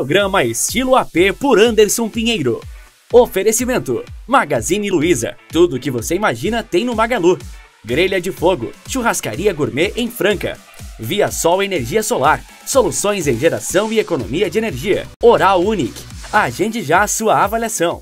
Programa Estilo AP por Anderson Pinheiro. Oferecimento: Magazine Luiza. Tudo o que você imagina tem no Magalu. Grelha de Fogo, Churrascaria Gourmet em Franca. Via Sol Energia Solar, soluções em geração e economia de energia. Oral Unique. Agende já a sua avaliação.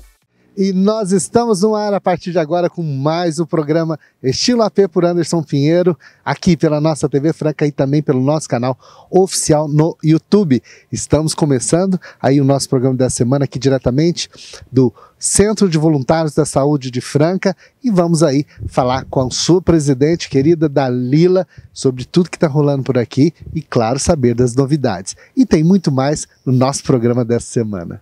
E nós estamos no ar a partir de agora com mais o um programa Estilo AP por Anderson Pinheiro, aqui pela nossa TV Franca e também pelo nosso canal oficial no YouTube. Estamos começando aí o nosso programa da semana aqui diretamente do Centro de Voluntários da Saúde de Franca e vamos aí falar com a sua presidente querida Dalila sobre tudo que está rolando por aqui e, claro, saber das novidades. E tem muito mais no nosso programa dessa semana.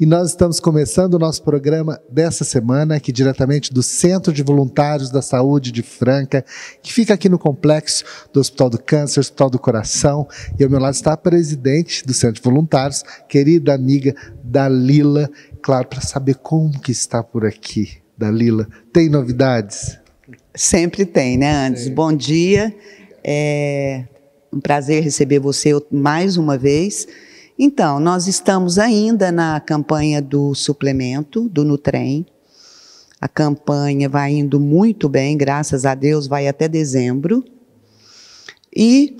E nós estamos começando o nosso programa dessa semana, aqui diretamente do Centro de Voluntários da Saúde de Franca, que fica aqui no complexo do Hospital do Câncer, Hospital do Coração. E ao meu lado está a presidente do Centro de Voluntários, querida amiga Dalila. Claro, para saber como que está por aqui, Dalila. Tem novidades? Sempre tem, né, Andes? Bom dia. É um prazer receber você mais uma vez. Então, nós estamos ainda na campanha do suplemento, do Nutrem. A campanha vai indo muito bem, graças a Deus, vai até dezembro. E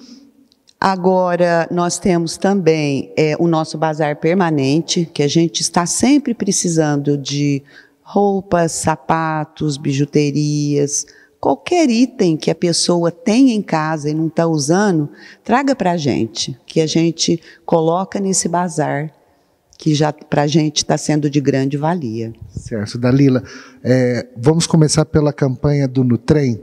agora nós temos também é, o nosso bazar permanente, que a gente está sempre precisando de roupas, sapatos, bijuterias, qualquer item que a pessoa tem em casa e não está usando, traga para a gente, que a gente coloca nesse bazar que já para a gente está sendo de grande valia. Certo, Dalila. É, vamos começar pela campanha do Nutrem.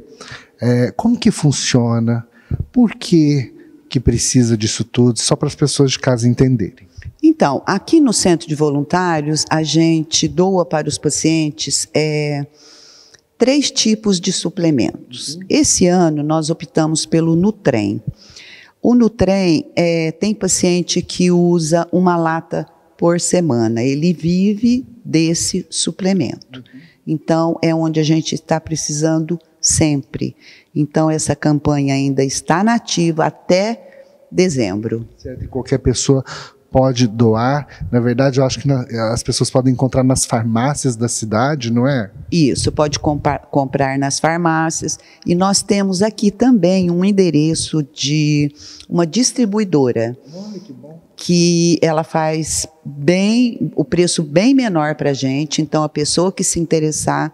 É, como que funciona? Por que, que precisa disso tudo? Só para as pessoas de casa entenderem. Então, aqui no Centro de Voluntários, a gente doa para os pacientes é, três tipos de suplementos. Uhum. Esse ano nós optamos pelo Nutrem. O Nutrem é, tem paciente que usa uma lata por semana. Ele vive desse suplemento. Uhum. Então, é onde a gente está precisando sempre. Então, essa campanha ainda está nativa até dezembro. Certo. E qualquer pessoa pode doar. Na verdade, eu acho que na, as pessoas podem encontrar nas farmácias da cidade, não é? Isso, pode comprar, comprar nas farmácias. E nós temos aqui também um endereço de uma distribuidora. Nome, que bom que ela faz bem o preço bem menor para a gente. Então, a pessoa que se interessar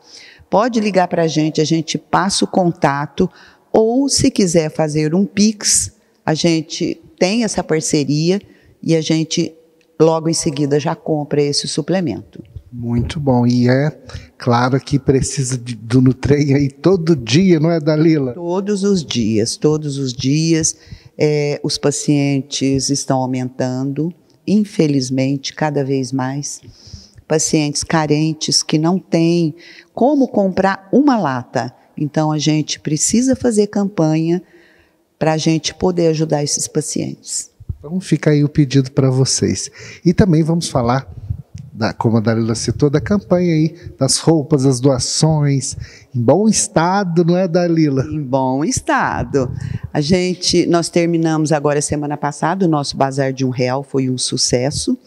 pode ligar para a gente, a gente passa o contato. Ou se quiser fazer um Pix, a gente tem essa parceria e a gente logo em seguida já compra esse suplemento. Muito bom. E é claro que precisa de, do Nutrem aí todo dia, não é, Dalila? Todos os dias, todos os dias. É, os pacientes estão aumentando, infelizmente, cada vez mais. Pacientes carentes que não têm como comprar uma lata. Então, a gente precisa fazer campanha para a gente poder ajudar esses pacientes. Então fica aí o pedido para vocês. E também vamos falar, da, como a Dalila citou, da campanha aí, das roupas, das doações, em bom estado, não é, Dalila? Em bom estado. A gente, nós terminamos agora semana passada, o nosso bazar de um real foi um sucesso.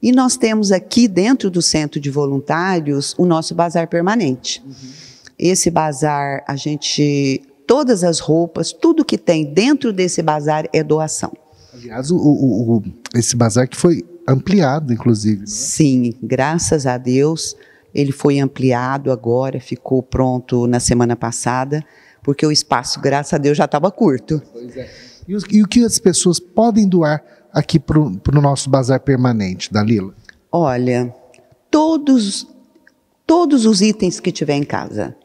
E nós temos aqui dentro do centro de voluntários o nosso bazar permanente. Uhum. Esse bazar, a gente, todas as roupas, tudo que tem dentro desse bazar é doação. Aliás, o, o, o, esse bazar que foi ampliado, inclusive. Né? Sim, graças a Deus ele foi ampliado agora, ficou pronto na semana passada, porque o espaço, graças a Deus, já estava curto. Pois é. E, os, e, o que as pessoas podem doar aqui para o nosso bazar permanente, Dalila? Olha, todos, todos os itens que tiver em casa.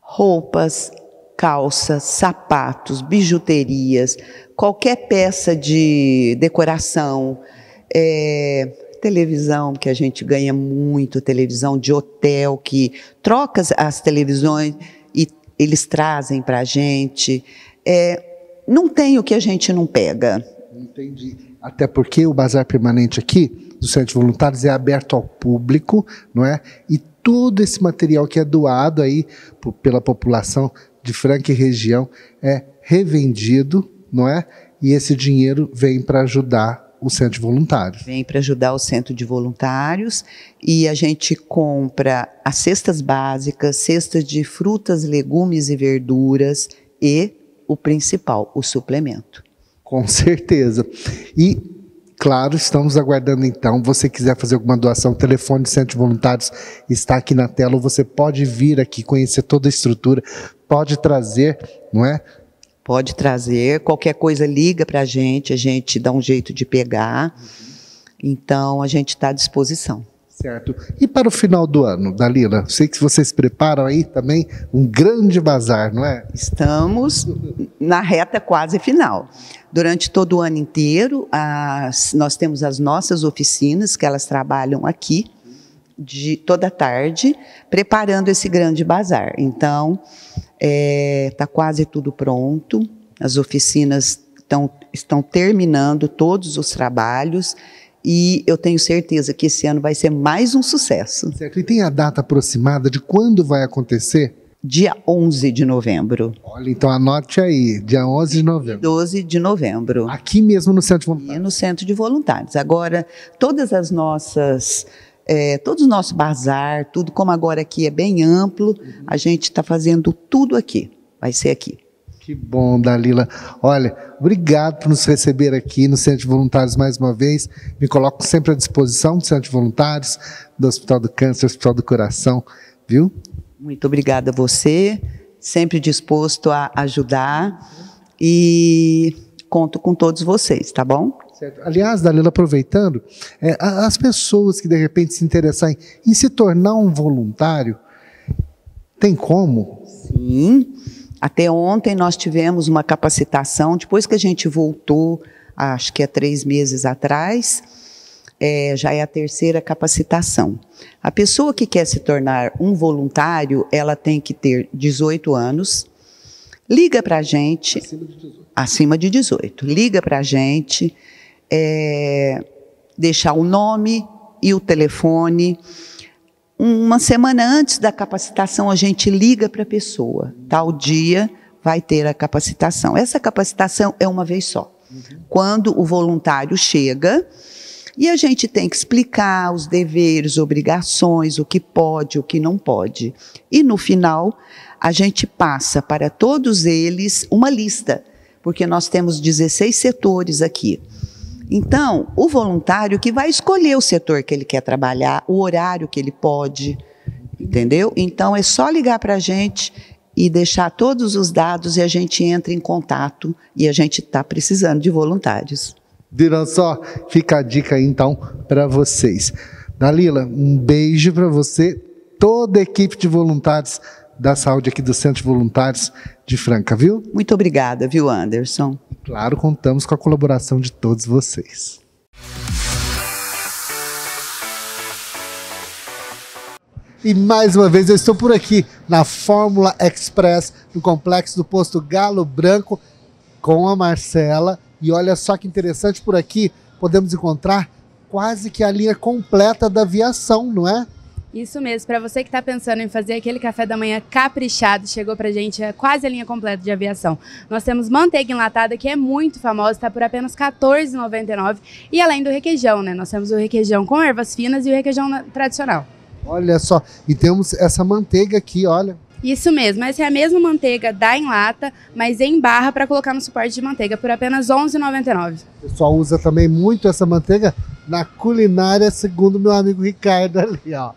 Roupas, calças, sapatos, bijuterias, qualquer peça de decoração, é, televisão, que a gente ganha muito, televisão de hotel, que troca as televisões e eles trazem para a gente. É, não tem o que a gente não pega. Entendi. Até porque o Bazar Permanente aqui, do Centro de Voluntários, é aberto ao público, não é? E todo esse material que é doado aí pela população de Franca e região é revendido não é? E esse dinheiro vem para ajudar o centro de voluntários. Vem para ajudar o centro de voluntários e a gente compra as cestas básicas, cestas de frutas, legumes e verduras e o principal, o suplemento. Com certeza. E claro, estamos aguardando então. Você quiser fazer alguma doação, o telefone do Centro de Voluntários está aqui na tela. você pode vir aqui conhecer toda a estrutura, pode trazer, não é? Pode trazer. Qualquer coisa, liga para a gente, a gente dá um jeito de pegar. Então, a gente está à disposição. Certo. E para o final do ano, Dalila, sei que vocês preparam aí também um grande bazar, não é? Estamos na reta quase final. Durante todo o ano inteiro, as, nós temos as nossas oficinas, que elas trabalham aqui, de toda tarde, preparando esse grande bazar. Então, Está é, tá quase tudo pronto, as oficinas estão, estão terminando todos os trabalhos e eu tenho certeza que esse ano vai ser mais um sucesso. Certo. E tem a data aproximada de quando vai acontecer? Dia 11 de novembro. Olha, então anote aí, dia 11 de novembro. 12 de novembro. Aqui mesmo no Centro de Voluntários. E no Centro de Voluntários. Agora, todas as nossas é, todos os nossos bazar, tudo, como agora aqui é bem amplo, uhum. a gente está fazendo tudo aqui. Vai ser aqui. Que bom, Dalila. Olha, obrigado por nos receber aqui no Centro de Voluntários mais uma vez. Me coloco sempre à disposição do Centro de Voluntários, do Hospital do Câncer, Hospital do Coração, viu? Muito obrigada a você, sempre disposto a ajudar e conto com todos vocês, tá bom? Certo. Aliás, Dalila, aproveitando, é, as pessoas que de repente se interessarem em se tornar um voluntário, tem como? Sim. Até ontem nós tivemos uma capacitação, depois que a gente voltou, acho que há três meses atrás, é, já é a terceira capacitação. A pessoa que quer se tornar um voluntário, ela tem que ter 18 anos, liga para a gente. Acima de 18. Acima de 18. Liga para a gente é, deixar o nome e o telefone. Uma semana antes da capacitação, a gente liga para a pessoa. Tal dia vai ter a capacitação. Essa capacitação é uma vez só. Quando o voluntário chega, e a gente tem que explicar os deveres, obrigações, o que pode, o que não pode. E no final, a gente passa para todos eles uma lista, porque nós temos 16 setores aqui. Então, o voluntário que vai escolher o setor que ele quer trabalhar, o horário que ele pode, entendeu? Então, é só ligar para a gente e deixar todos os dados e a gente entra em contato e a gente está precisando de voluntários. Viram só fica a dica aí, então para vocês. Dalila, um beijo para você, toda a equipe de voluntários da saúde aqui do Centro de Voluntários de Franca, viu? Muito obrigada, viu, Anderson? E claro, contamos com a colaboração de todos vocês. E mais uma vez eu estou por aqui na Fórmula Express, no complexo do posto Galo Branco, com a Marcela. E olha só que interessante, por aqui podemos encontrar quase que a linha completa da aviação, não é? Isso mesmo, para você que está pensando em fazer aquele café da manhã caprichado, chegou para a gente é quase a linha completa de aviação. Nós temos manteiga enlatada, que é muito famosa, está por apenas R$14,99. E além do requeijão, né? Nós temos o requeijão com ervas finas e o requeijão tradicional. Olha só, e temos essa manteiga aqui, olha. Isso mesmo, essa é a mesma manteiga da Enlata, mas em barra para colocar no suporte de manteiga por apenas R$ 11,99. O pessoal usa também muito essa manteiga na culinária, segundo meu amigo Ricardo ali, ó.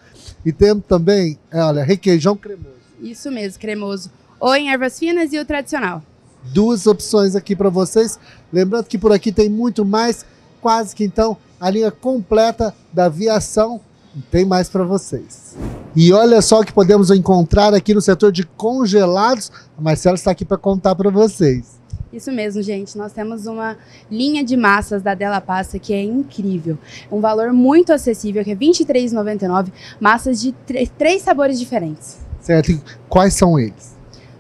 E temos também, é, olha, requeijão cremoso. Isso mesmo, cremoso. Ou em ervas finas e o tradicional. Duas opções aqui para vocês. Lembrando que por aqui tem muito mais, quase que então a linha completa da aviação. E tem mais para vocês. E olha só o que podemos encontrar aqui no setor de congelados. A Marcela está aqui para contar para vocês. Isso mesmo, gente. Nós temos uma linha de massas da Della Pasta que é incrível. Um valor muito acessível, que é R$ 23,99, massas de três sabores diferentes. Certo. E quais são eles?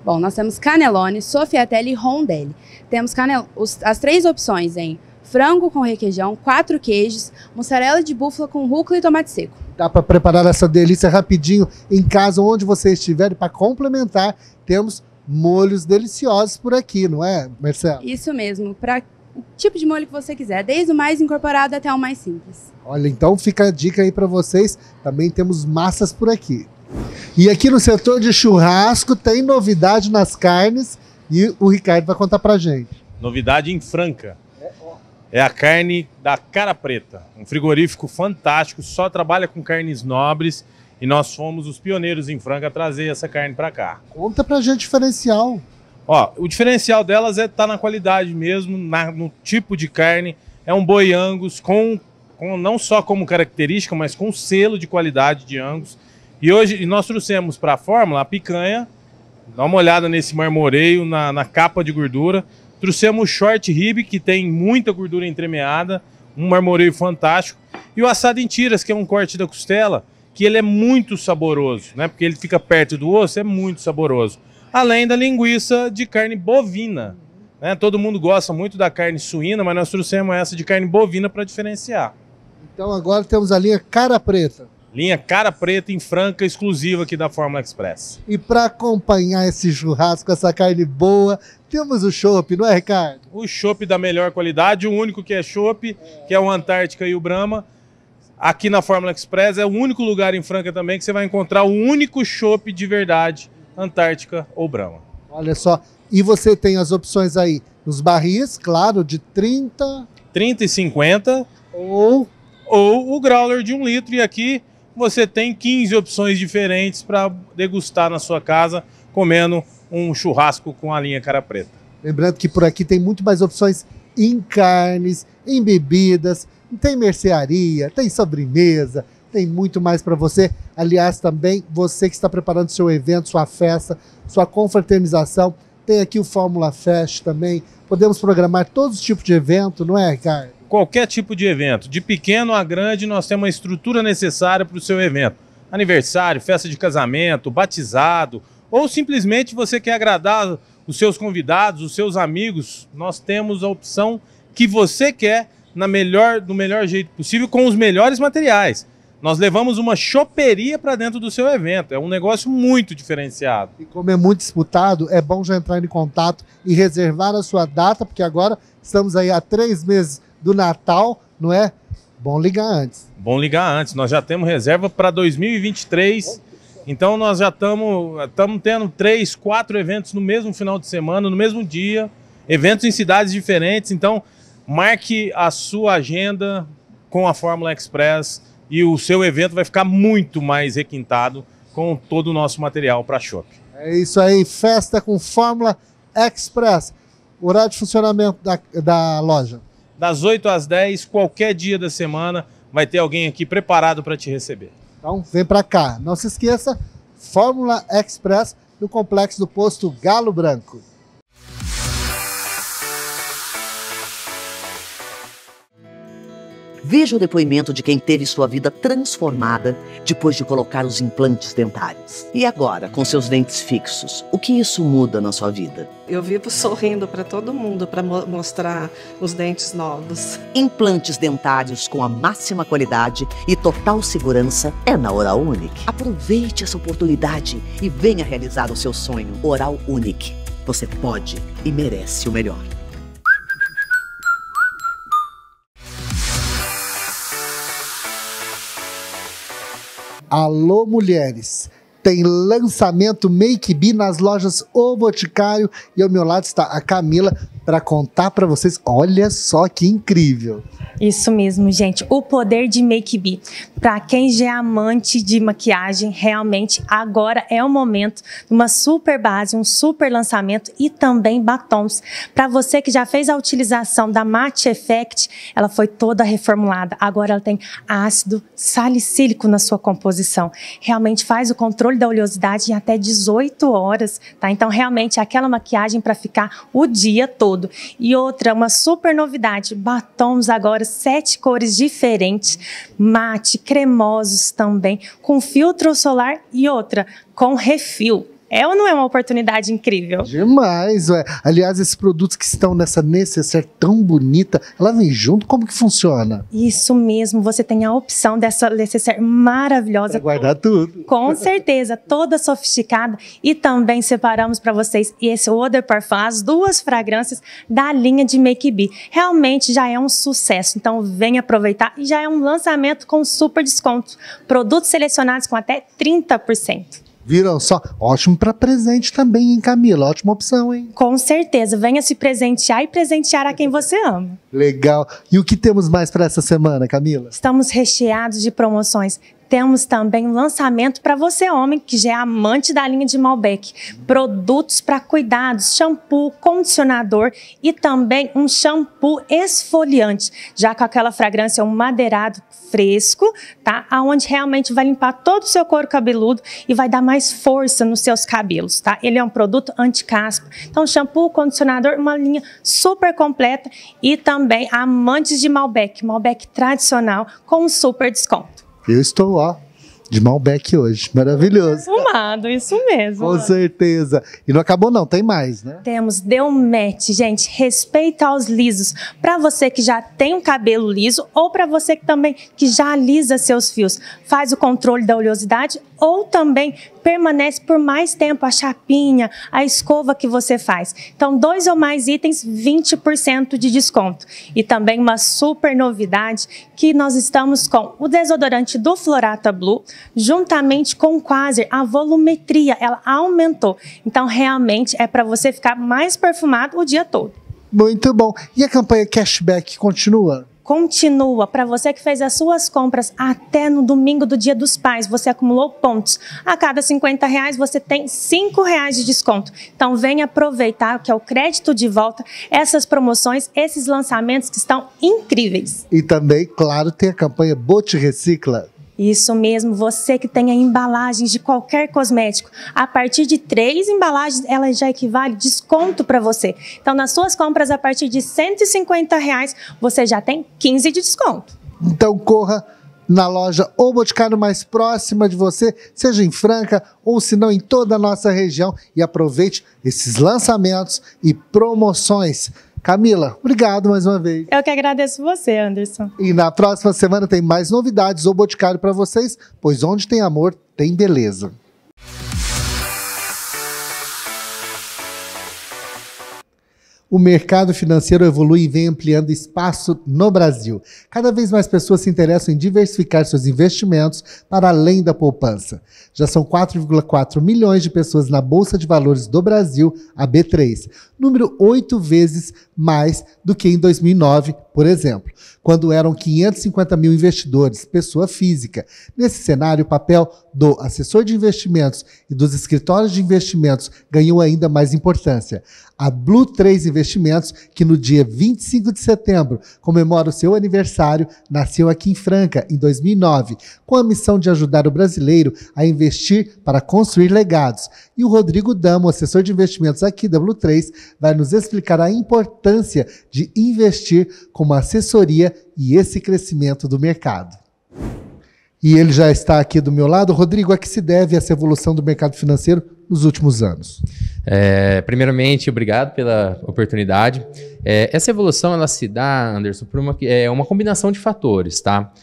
Bom, nós temos canelone, sofiatelli e rondelli. Temos canel... Os, as três opções em frango com requeijão, quatro queijos, mussarela de búfala com rúcula e tomate seco. Dá para preparar essa delícia rapidinho em casa, onde você estiver. E para complementar, temos molhos deliciosos por aqui, não é, Marcelo? Isso mesmo, para o tipo de molho que você quiser, desde o mais incorporado até o mais simples. Olha, então fica a dica aí para vocês, também temos massas por aqui. E aqui no setor de churrasco tem novidade nas carnes e o Ricardo vai contar pra gente. Novidade em Franca. É a carne da cara preta, um frigorífico fantástico, só trabalha com carnes nobres e nós fomos os pioneiros em Franca a trazer essa carne para cá. Conta pra gente o diferencial. Ó, o diferencial delas é tá na qualidade mesmo, na, no tipo de carne. É um boi Angus com, com não só como característica, mas com selo de qualidade de Angus. E hoje nós trouxemos para a fórmula a picanha. Dá uma olhada nesse marmoreio, na, na capa de gordura. Trouxemos o short rib, que tem muita gordura entremeada, um marmoreio fantástico. E o assado em tiras, que é um corte da costela, que ele é muito saboroso, né? Porque ele fica perto do osso, é muito saboroso. Além da linguiça de carne bovina. Né? Todo mundo gosta muito da carne suína, mas nós trouxemos essa de carne bovina para diferenciar. Então agora temos a linha cara preta. Linha cara preta em franca exclusiva aqui da Fórmula Express. E para acompanhar esse churrasco, essa carne boa, temos o chopp, não é, Ricardo? O chopp da melhor qualidade, o único que é chopp, é. que é o Antártica e o Brahma Aqui na Fórmula Express é o único lugar em Franca também que você vai encontrar o único chopp de verdade, Antártica ou Brahma. Olha só, e você tem as opções aí nos barris, claro, de 30... 30 e 50. Ou... Ou o growler de um litro. E aqui você tem 15 opções diferentes para degustar na sua casa, comendo um churrasco com a linha cara preta. Lembrando que por aqui tem muito mais opções em carnes, em bebidas, tem mercearia, tem sobremesa, tem muito mais para você. Aliás, também você que está preparando seu evento, sua festa, sua confraternização, tem aqui o Fórmula Fest também. Podemos programar todos os tipos de evento, não é, Ricardo? Qualquer tipo de evento, de pequeno a grande, nós temos a estrutura necessária para o seu evento. Aniversário, festa de casamento, batizado, ou simplesmente você quer agradar os seus convidados, os seus amigos, nós temos a opção que você quer na melhor, do melhor jeito possível, com os melhores materiais. Nós levamos uma choperia para dentro do seu evento. É um negócio muito diferenciado. E como é muito disputado, é bom já entrar em contato e reservar a sua data, porque agora estamos aí há três meses do Natal, não é? Bom ligar antes. Bom ligar antes. Nós já temos reserva para 2023. Então nós já estamos tendo três, quatro eventos no mesmo final de semana, no mesmo dia, eventos em cidades diferentes. Então Marque a sua agenda com a Fórmula Express e o seu evento vai ficar muito mais requintado com todo o nosso material para chopp. É isso aí, festa com Fórmula Express. Horário de funcionamento da, da loja? Das 8 às 10, qualquer dia da semana, vai ter alguém aqui preparado para te receber. Então, vem para cá. Não se esqueça, Fórmula Express no complexo do posto Galo Branco. Veja o depoimento de quem teve sua vida transformada depois de colocar os implantes dentários. E agora, com seus dentes fixos, o que isso muda na sua vida? Eu vivo sorrindo para todo mundo para mo mostrar os dentes novos. Implantes dentários com a máxima qualidade e total segurança é na Oral Unique. Aproveite essa oportunidade e venha realizar o seu sonho. Oral Unique. Você pode e merece o melhor. Alô, mulheres! Tem lançamento Make Be nas lojas O Boticário e ao meu lado está a Camila para contar para vocês. Olha só que incrível. Isso mesmo, gente. O poder de Make Be. Para quem já é amante de maquiagem, realmente agora é o momento uma super base, um super lançamento e também batons. Para você que já fez a utilização da Matte Effect, ela foi toda reformulada. Agora ela tem ácido salicílico na sua composição. Realmente faz o controle da oleosidade em até 18 horas, tá? Então realmente é aquela maquiagem para ficar o dia todo todo. E outra, uma super novidade, batons agora, sete cores diferentes, mate, cremosos também, com filtro solar e outra, com refil. É ou não é uma oportunidade incrível? Demais, ué. Aliás, esses produtos que estão nessa necessaire tão bonita, ela vem junto, como que funciona? Isso mesmo, você tem a opção dessa necessaire maravilhosa. Pra guardar tudo. Com certeza, toda sofisticada. E também separamos para vocês esse Eau de Parfum, as duas fragrâncias da linha de Make Be. Realmente já é um sucesso, então vem aproveitar. E já é um lançamento com super desconto. Produtos selecionados com até 30%. Viram só? Ótimo para presente também, hein, Camila? Ótima opção, hein? Com certeza. Venha se presentear e presentear a quem você ama. Legal. E o que temos mais para essa semana, Camila? Estamos recheados de promoções temos também um lançamento para você, homem, que já é amante da linha de Malbec. Produtos para cuidados, shampoo, condicionador e também um shampoo esfoliante, já com aquela fragrância, um madeirado fresco, tá? Aonde realmente vai limpar todo o seu couro cabeludo e vai dar mais força nos seus cabelos, tá? Ele é um produto anti-caspa. Então, shampoo, condicionador, uma linha super completa e também amantes de Malbec, Malbec tradicional com um super desconto. Eu estou lá, de Malbec hoje. Maravilhoso. Fumado, isso mesmo. Com certeza. E não acabou não, tem mais, né? Temos, deu match, gente. Respeita aos lisos. Para você que já tem um cabelo liso ou para você que também que já alisa seus fios, faz o controle da oleosidade ou também permanece por mais tempo a chapinha, a escova que você faz. Então, dois ou mais itens, 20% de desconto. E também uma super novidade que nós estamos com o desodorante do Florata Blue, juntamente com o Quasar, a volumetria, ela aumentou. Então, realmente é para você ficar mais perfumado o dia todo. Muito bom. E a campanha cashback continua? continua. Para você que fez as suas compras até no domingo do Dia dos Pais, você acumulou pontos. A cada 50 reais você tem 5 reais de desconto. Então venha aproveitar que é o crédito de volta, essas promoções, esses lançamentos que estão incríveis. E também, claro, tem a campanha Bote Recicla isso mesmo, você que tem a embalagem de qualquer cosmético, a partir de três embalagens, ela já equivale desconto para você. Então, nas suas compras, a partir de 150 reais, você já tem 15 de desconto. Então, corra na loja ou boticário mais próxima de você, seja em Franca ou se não em toda a nossa região e aproveite esses lançamentos e promoções. Camila, obrigado mais uma vez. Eu que agradeço você, Anderson. E na próxima semana tem mais novidades do Boticário para vocês, pois onde tem amor, tem beleza. o mercado financeiro evolui e vem ampliando espaço no Brasil. Cada vez mais pessoas se interessam em diversificar seus investimentos para além da poupança. Já são 4,4 milhões de pessoas na Bolsa de Valores do Brasil, a B3, número oito vezes mais do que em 2009, por exemplo, quando eram 550 mil investidores, pessoa física. Nesse cenário, o papel do assessor de investimentos e dos escritórios de investimentos ganhou ainda mais importância a Blue 3 Investimentos, que no dia 25 de setembro comemora o seu aniversário, nasceu aqui em Franca, em 2009, com a missão de ajudar o brasileiro a investir para construir legados. E o Rodrigo Damo, assessor de investimentos aqui da Blue 3, vai nos explicar a importância de investir como assessoria e esse crescimento do mercado e ele já está aqui do meu lado. Rodrigo, a que se deve essa evolução do mercado financeiro nos últimos anos? É, primeiramente, obrigado pela oportunidade. É, essa evolução ela se dá, Anderson, por uma, é, uma combinação de fatores, tá?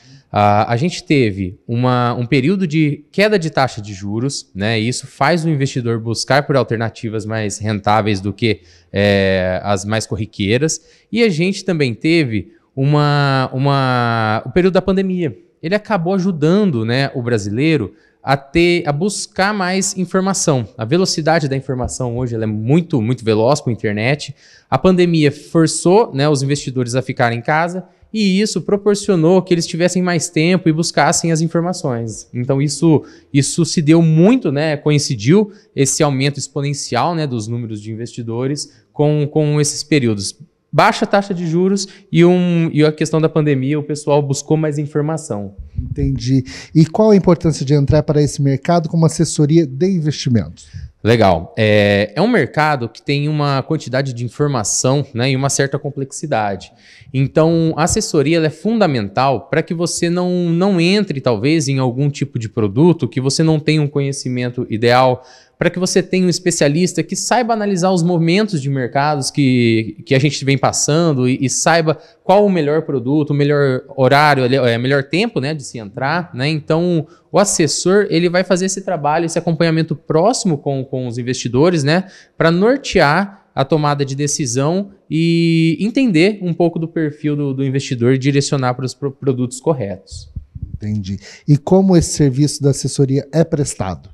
a gente teve uma, um período de queda de taxa de juros, né? E isso faz o investidor buscar por alternativas mais rentáveis do que é, as mais corriqueiras. E a gente também teve uma, uma, o período da pandemia, ele acabou ajudando né, o brasileiro a ter, a buscar mais informação. A velocidade da informação hoje é muito, muito veloz com a internet. A pandemia forçou né, os investidores a ficarem em casa e isso proporcionou que eles tivessem mais tempo e buscassem as informações. Então isso, isso se deu muito, né, coincidiu esse aumento exponencial né, dos números de investidores com, com esses períodos baixa taxa de juros e, um, e a questão da pandemia, o pessoal buscou mais informação. Entendi. E qual a importância de entrar para esse mercado como assessoria de investimentos? Legal. É, é, um mercado que tem uma quantidade de informação né, e uma certa complexidade. Então, a assessoria é fundamental para que você não, não entre, talvez, em algum tipo de produto que você não tenha um conhecimento ideal, para que você tenha um especialista que saiba analisar os momentos de mercados que, que a gente vem passando e, e saiba qual o melhor produto, o melhor horário, é, melhor tempo né, de se entrar. Né? Então, o assessor ele vai fazer esse trabalho, esse acompanhamento próximo com, com os investidores, né, para nortear a tomada de decisão e entender um pouco do perfil do, do investidor e direcionar para os produtos corretos. Entendi. E como esse serviço da assessoria é prestado?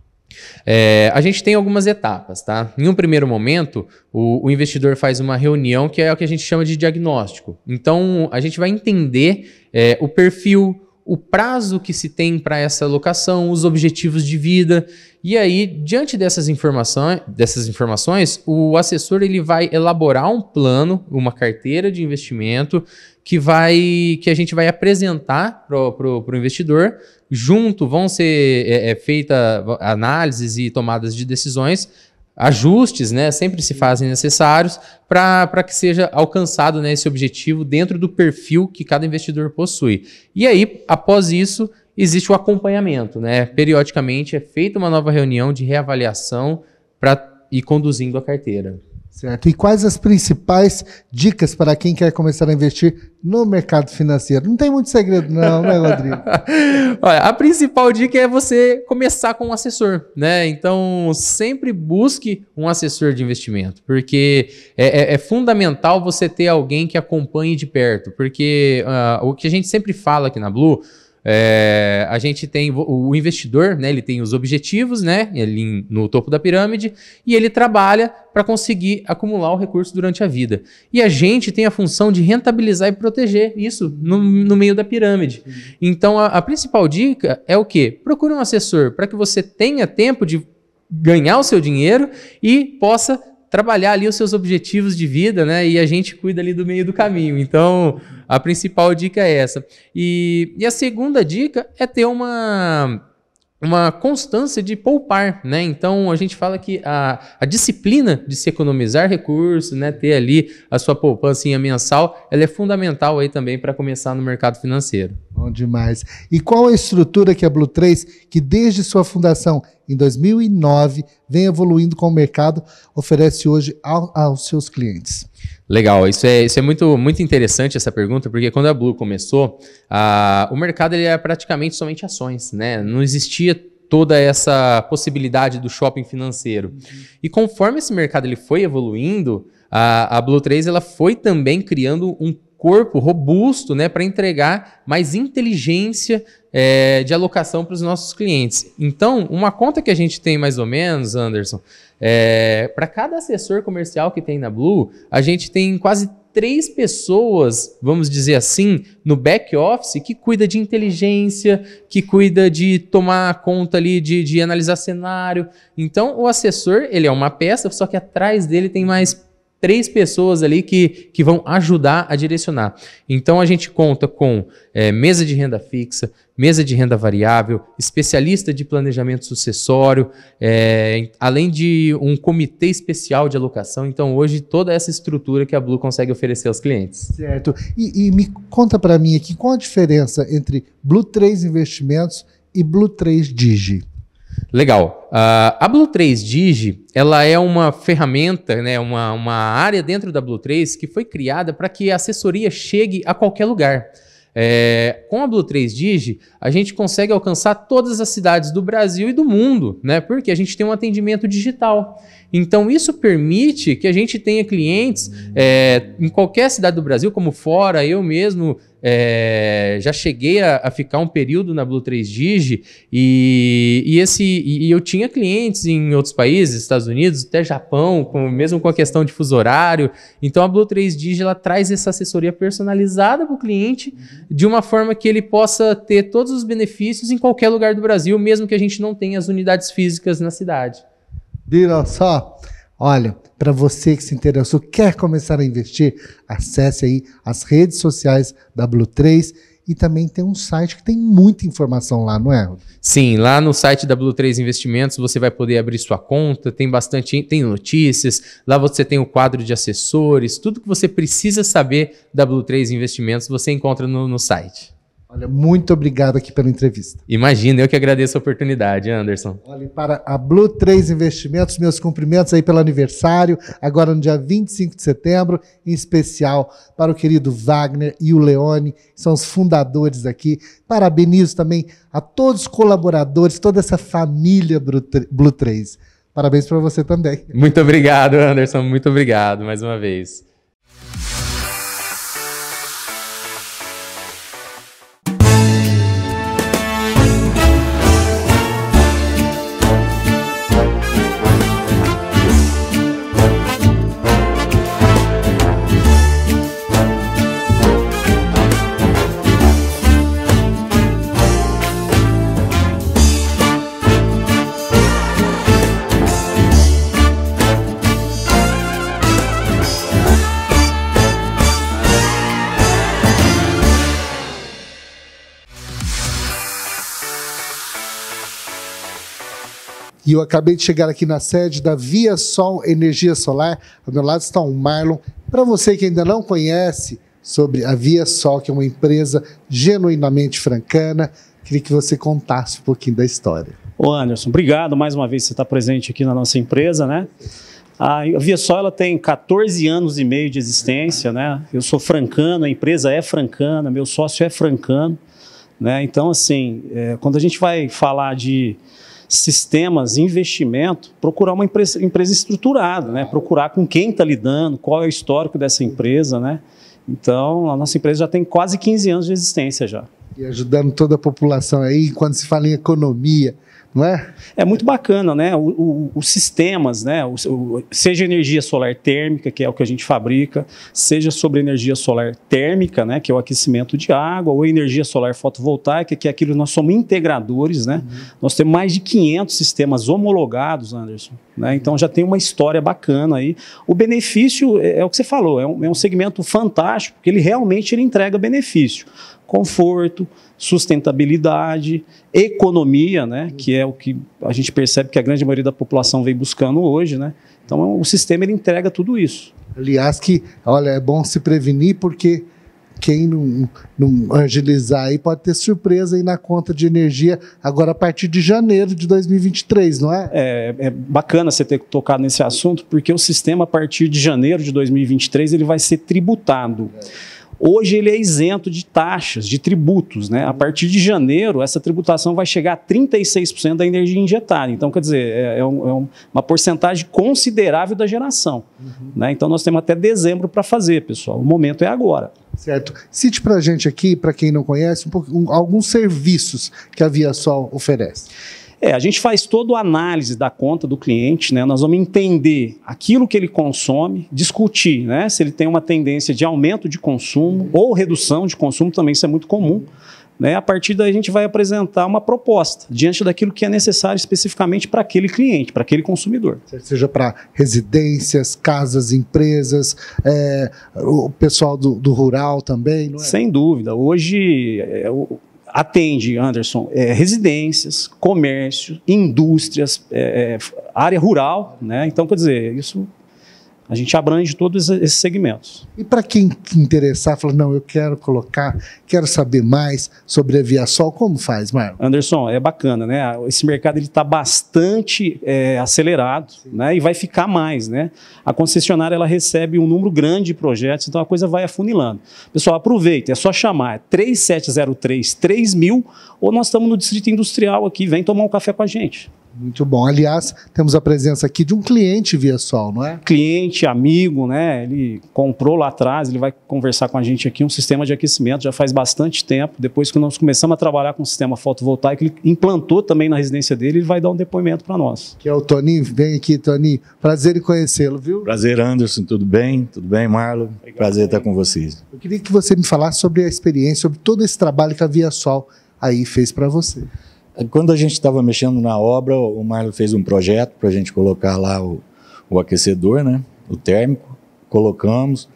É, a gente tem algumas etapas, tá? Em um primeiro momento, o, o, investidor faz uma reunião que é o que a gente chama de diagnóstico. Então, a gente vai entender é, o perfil, o prazo que se tem para essa locação, os objetivos de vida. E aí, diante dessas informações, dessas informações, o assessor ele vai elaborar um plano, uma carteira de investimento que vai que a gente vai apresentar para o investidor. Junto vão ser é, é, feitas análises e tomadas de decisões, ajustes, né? Sempre se fazem necessários para que seja alcançado né, esse objetivo dentro do perfil que cada investidor possui. E aí, após isso, existe o acompanhamento, né? Periodicamente é feita uma nova reunião de reavaliação para ir conduzindo a carteira. Certo? E quais as principais dicas para quem quer começar a investir no mercado financeiro? Não tem muito segredo, não, né, Rodrigo? Olha, a principal dica é você começar com um assessor, né? Então, sempre busque um assessor de investimento, porque é, é, é fundamental você ter alguém que acompanhe de perto, porque uh, o que a gente sempre fala aqui na Blue é, a gente tem o investidor, né? Ele tem os objetivos, né? Ele no topo da pirâmide e ele trabalha para conseguir acumular o recurso durante a vida. E a gente tem a função de rentabilizar e proteger isso no, no meio da pirâmide. Então a, a principal dica é o que? Procure um assessor para que você tenha tempo de ganhar o seu dinheiro e possa trabalhar ali os seus objetivos de vida, né? E a gente cuida ali do meio do caminho. Então, a principal dica é essa. E, e a segunda dica é ter uma uma constância de poupar, né? Então a gente fala que a, a disciplina de se economizar recursos, né, ter ali a sua poupança mensal, ela é fundamental aí também para começar no mercado financeiro. Bom demais. E qual a estrutura que a Blue 3, que desde sua fundação em 2009 vem evoluindo com o mercado, oferece hoje ao, aos seus clientes? Legal, isso é, isso é muito, muito interessante essa pergunta, porque quando a Blue começou, a, o mercado ele era praticamente somente ações, né? Não existia toda essa possibilidade do shopping financeiro. Uhum. E conforme esse mercado ele foi evoluindo, a, a Blue 3 ela foi também criando um corpo robusto né, para entregar mais inteligência é, de alocação para os nossos clientes. Então, uma conta que a gente tem mais ou menos, Anderson, é, para cada assessor comercial que tem na Blue, a gente tem quase três pessoas, vamos dizer assim, no back office que cuida de inteligência, que cuida de tomar conta ali, de, de analisar cenário. Então, o assessor, ele é uma peça, só que atrás dele tem mais três pessoas ali que, que vão ajudar a direcionar. Então a gente conta com é, mesa de renda fixa, mesa de renda variável, especialista de planejamento sucessório, é, além de um comitê especial de alocação. Então hoje toda essa estrutura que a Blue consegue oferecer aos clientes. Certo. E, e me conta para mim aqui qual a diferença entre Blue 3 Investimentos e Blue 3 Digi. Legal. Uh, a Blue3 Digi, ela é uma ferramenta, né, uma, uma área dentro da Blue3 que foi criada para que a assessoria chegue a qualquer lugar. É, com a Blue3 Digi, a gente consegue alcançar todas as cidades do Brasil e do mundo, né? Porque a gente tem um atendimento digital. Então, isso permite que a gente tenha clientes é, em qualquer cidade do Brasil, como fora, eu mesmo é, já cheguei a, a, ficar um período na Blue 3 Digi e, e esse, e, e eu tinha clientes em outros países, Estados Unidos, até Japão, com, mesmo com a questão de fuso horário. Então a Blue 3 Digi ela traz essa assessoria personalizada para o cliente de uma forma que ele possa ter todos os benefícios em qualquer lugar do Brasil, mesmo que a gente não tenha as unidades físicas na cidade. Diraçá, Olha, para você que se interessou, quer começar a investir, acesse aí as redes sociais da Blue 3 e também tem um site que tem muita informação lá, não é? Sim, lá no site da Blue 3 Investimentos você vai poder abrir sua conta, tem bastante, tem notícias, lá você tem o quadro de assessores, tudo que você precisa saber da Blue 3 Investimentos você encontra no, no site. Olha, muito obrigado aqui pela entrevista. Imagina, eu que agradeço a oportunidade, Anderson. Olha, para a Blue 3 Investimentos, meus cumprimentos aí pelo aniversário, agora no dia 25 de setembro, em especial para o querido Wagner e o Leone, que são os fundadores aqui. Parabenizo também a todos os colaboradores, toda essa família Blue 3. Parabéns para você também. Muito obrigado, Anderson, muito obrigado mais uma vez. E eu acabei de chegar aqui na sede da Via Sol Energia Solar. Ao meu lado está o Marlon. Para você que ainda não conhece sobre a Via Sol, que é uma empresa genuinamente francana, queria que você contasse um pouquinho da história. Ô Anderson, obrigado mais uma vez por você estar presente aqui na nossa empresa, né? A Via Sol ela tem 14 anos e meio de existência, né? Eu sou francano, a empresa é francana, meu sócio é francano, né? Então, assim, é, quando a gente vai falar de sistemas, investimento, procurar uma empresa, empresa estruturada, né? procurar com quem está lidando, qual é o histórico dessa empresa. Né? Então, a nossa empresa já tem quase 15 anos de existência já. E ajudando toda a população aí, quando se fala em economia, não é? É muito bacana, né? O, o, os sistemas, né? O, seja energia solar térmica, que é o que a gente fabrica, seja sobre energia solar térmica, né? Que é o aquecimento de água, ou energia solar fotovoltaica, que é aquilo nós somos integradores, né? Uhum. Nós temos mais de 500 sistemas homologados, Anderson. Né? Então já tem uma história bacana aí. O benefício é, é o que você falou, é um, é um segmento fantástico, porque ele realmente ele entrega benefício conforto, sustentabilidade, economia, né, que é o que a gente percebe que a grande maioria da população vem buscando hoje, né? Então o sistema ele entrega tudo isso. Aliás, que olha é bom se prevenir porque quem não, não agilizar aí pode ter surpresa aí na conta de energia agora a partir de janeiro de 2023, não é? É, é bacana você ter tocado nesse assunto, porque o sistema a partir de janeiro de 2023 ele vai ser tributado. É. Hoje ele é isento de taxas, de tributos. Né? A partir de janeiro, essa tributação vai chegar a 36% da energia injetada. Então, quer dizer, é, é um, é uma porcentagem considerável da geração. Uhum. Né? Então, nós temos até dezembro para fazer, pessoal. O momento é agora. Certo. Cite para a gente aqui, para quem não conhece, um pouco, um, alguns serviços que a Via Sol oferece. É, a gente faz toda a análise da conta do cliente, né? Nós vamos entender aquilo que ele consome, discutir, né? Se ele tem uma tendência de aumento de consumo ou redução de consumo, também isso é muito comum. Né? A partir daí a gente vai apresentar uma proposta diante daquilo que é necessário especificamente para aquele cliente, para aquele consumidor. Seja para residências, casas, empresas, é, o pessoal do, do rural também. É? Sem dúvida. Hoje é, atende, Anderson, é, residências, comércio, indústrias, é, é, área rural, né? Então, quer dizer, isso a gente abrange todos esses segmentos. E para quem interessar, falar, não, eu quero colocar, quero saber mais sobre a Viasol, como faz, Marlon? Anderson, é bacana, né? Esse mercado está bastante é, acelerado né? e vai ficar mais, né? A concessionária ela recebe um número grande de projetos, então a coisa vai afunilando. Pessoal, aproveita, é só chamar é 3703 3000 ou nós estamos no Distrito Industrial aqui, vem tomar um café com a gente. Muito bom. Aliás, temos a presença aqui de um cliente via Sol, não é? Cliente, amigo, né? Ele comprou lá atrás, ele vai conversar com a gente aqui um sistema de aquecimento já faz bastante tempo. Depois que nós começamos a trabalhar com o sistema fotovoltaico, ele implantou também na residência dele, ele vai dar um depoimento para nós. Que é o Toninho. Vem aqui, Toninho. Prazer em conhecê-lo, viu? Prazer, Anderson. Tudo bem? Tudo bem, Marlon? Obrigado, Prazer estar com vocês. Eu queria que você me falasse sobre a experiência, sobre todo esse trabalho que a Via Sol aí fez para você. Quando a gente estava mexendo na obra, o Marlon fez um projeto para a gente colocar lá o, o, aquecedor, né? O térmico. Colocamos.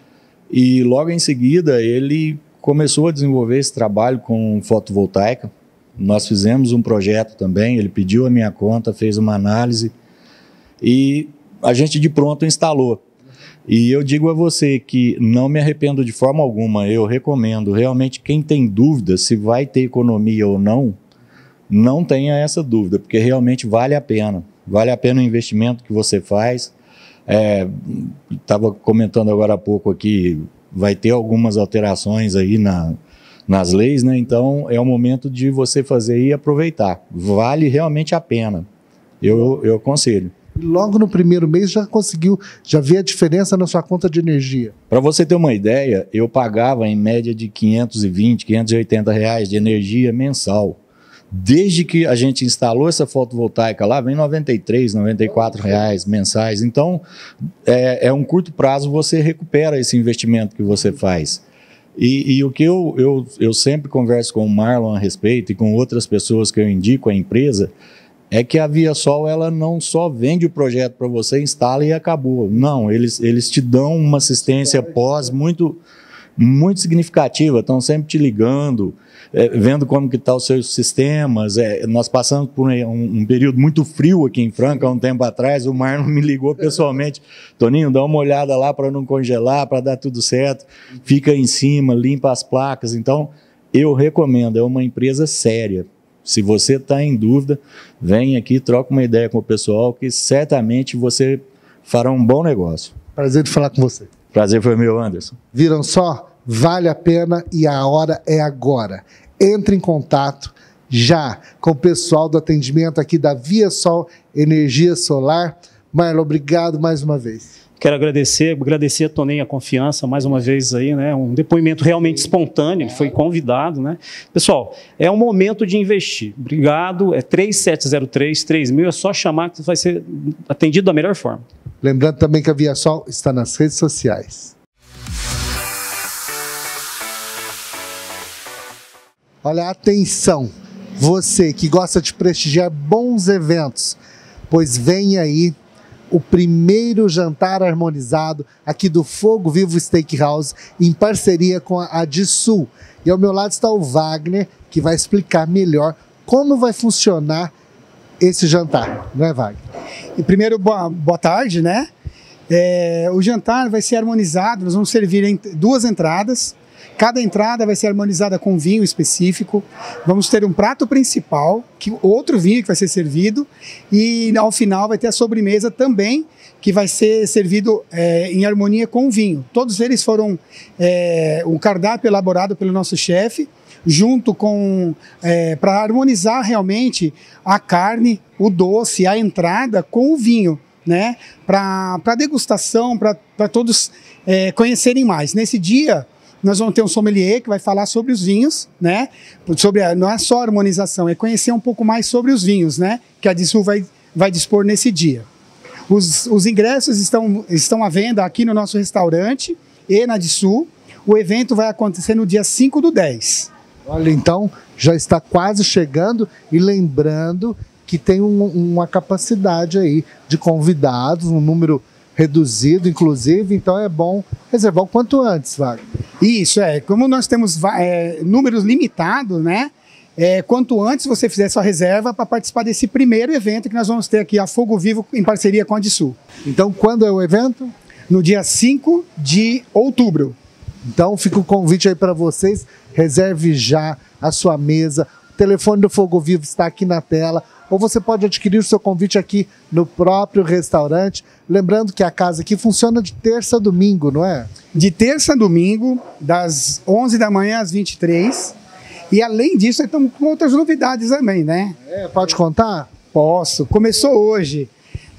E logo em seguida ele começou a desenvolver esse trabalho com fotovoltaica. Nós fizemos um projeto também. Ele pediu a minha conta, fez uma análise e a gente de pronto instalou. E eu digo a você que não me arrependo de forma alguma. Eu recomendo realmente quem tem dúvida se vai ter economia ou não, não tenha essa dúvida, porque realmente vale a pena. Vale a pena o investimento que você faz. Estava é, comentando agora há pouco aqui, vai ter algumas alterações aí na, nas leis, né? Então é o momento de você fazer e aproveitar. Vale realmente a pena. Eu, eu aconselho. Logo no primeiro mês já conseguiu, já vê a diferença na sua conta de energia. Para você ter uma ideia, eu pagava em média de 520, 580 reais de energia mensal desde que a gente instalou essa fotovoltaica lá, vem 93, 94 reais mensais. Então, é, é um curto prazo você recupera esse investimento que você faz. E, e o que eu, eu, eu sempre converso com o Marlon a respeito e com outras pessoas que eu indico à empresa é que a Sol ela não só vende o projeto para você, instala e acabou. Não, eles, eles te dão uma assistência pós muito muito significativa, estão sempre te ligando, é, vendo como que estão tá os seus sistemas. É, nós passamos por um, um, período muito frio aqui em Franca, há um tempo atrás, o Marno me ligou pessoalmente, Toninho, dá uma olhada lá para não congelar, para dar tudo certo, fica em cima, limpa as placas. Então, eu recomendo, é uma empresa séria. Se você está em dúvida, vem aqui, troca uma ideia com o pessoal, que certamente você fará um bom negócio. Prazer de falar com você. Prazer foi meu, Anderson. Viram só? Vale a pena e a hora é agora. Entre em contato já com o pessoal do atendimento aqui da Via Sol Energia Solar. Marlon, obrigado mais uma vez. Quero agradecer, agradecer a Tonem a confiança mais uma vez aí, né? Um depoimento realmente espontâneo, ele foi convidado, né? Pessoal, é um momento de investir. Obrigado, é 3703 3000, é só chamar que você vai ser atendido da melhor forma. Lembrando também que a Via Sol está nas redes sociais. Olha, atenção! Você que gosta de prestigiar bons eventos, pois vem aí o primeiro jantar harmonizado aqui do Fogo Vivo Steakhouse em parceria com a Adisul. E ao meu lado está o Wagner, que vai explicar melhor como vai funcionar esse jantar, não é, Wagner? E primeiro, boa, boa tarde, né? É, o jantar vai ser harmonizado, nós vamos servir em duas entradas. Cada entrada vai ser harmonizada com um vinho específico. Vamos ter um prato principal, que outro vinho que vai ser servido, e ao final vai ter a sobremesa também que vai ser servido é, em harmonia com o vinho. Todos eles foram é, eh, um cardápio elaborado pelo nosso chefe, junto com é, eh, para harmonizar realmente a carne, o doce, a entrada com o vinho, né? Para degustação, para todos é, conhecerem mais. Nesse dia nós vamos ter um sommelier que vai falar sobre os vinhos, né? Sobre a, não é só harmonização, é conhecer um pouco mais sobre os vinhos, né? Que a Dissul vai vai dispor nesse dia. Os, os ingressos estão, estão à venda aqui no nosso restaurante e na de Sul. O evento vai acontecer no dia 5 do 10. Olha, então já está quase chegando e lembrando que tem um, uma capacidade aí de convidados, um número reduzido, inclusive, então é bom reservar o quanto antes, Wagner. Isso, é. Como nós temos é, números limitados, né? é, quanto antes você fizer sua reserva para participar desse primeiro evento que nós vamos ter aqui a Fogo Vivo em parceria com a Disul. Então, quando é o evento? No dia 5 de outubro. Então, fica o convite aí para vocês. Reserve já a sua mesa. O telefone do Fogo Vivo está aqui na tela. Ou você pode adquirir o seu convite aqui no próprio restaurante. Lembrando que a casa aqui funciona de terça a domingo, não é? De terça a domingo, das 11 da manhã às 23 e além disso, estamos com outras novidades também, né? É, pode contar? Posso. Começou hoje.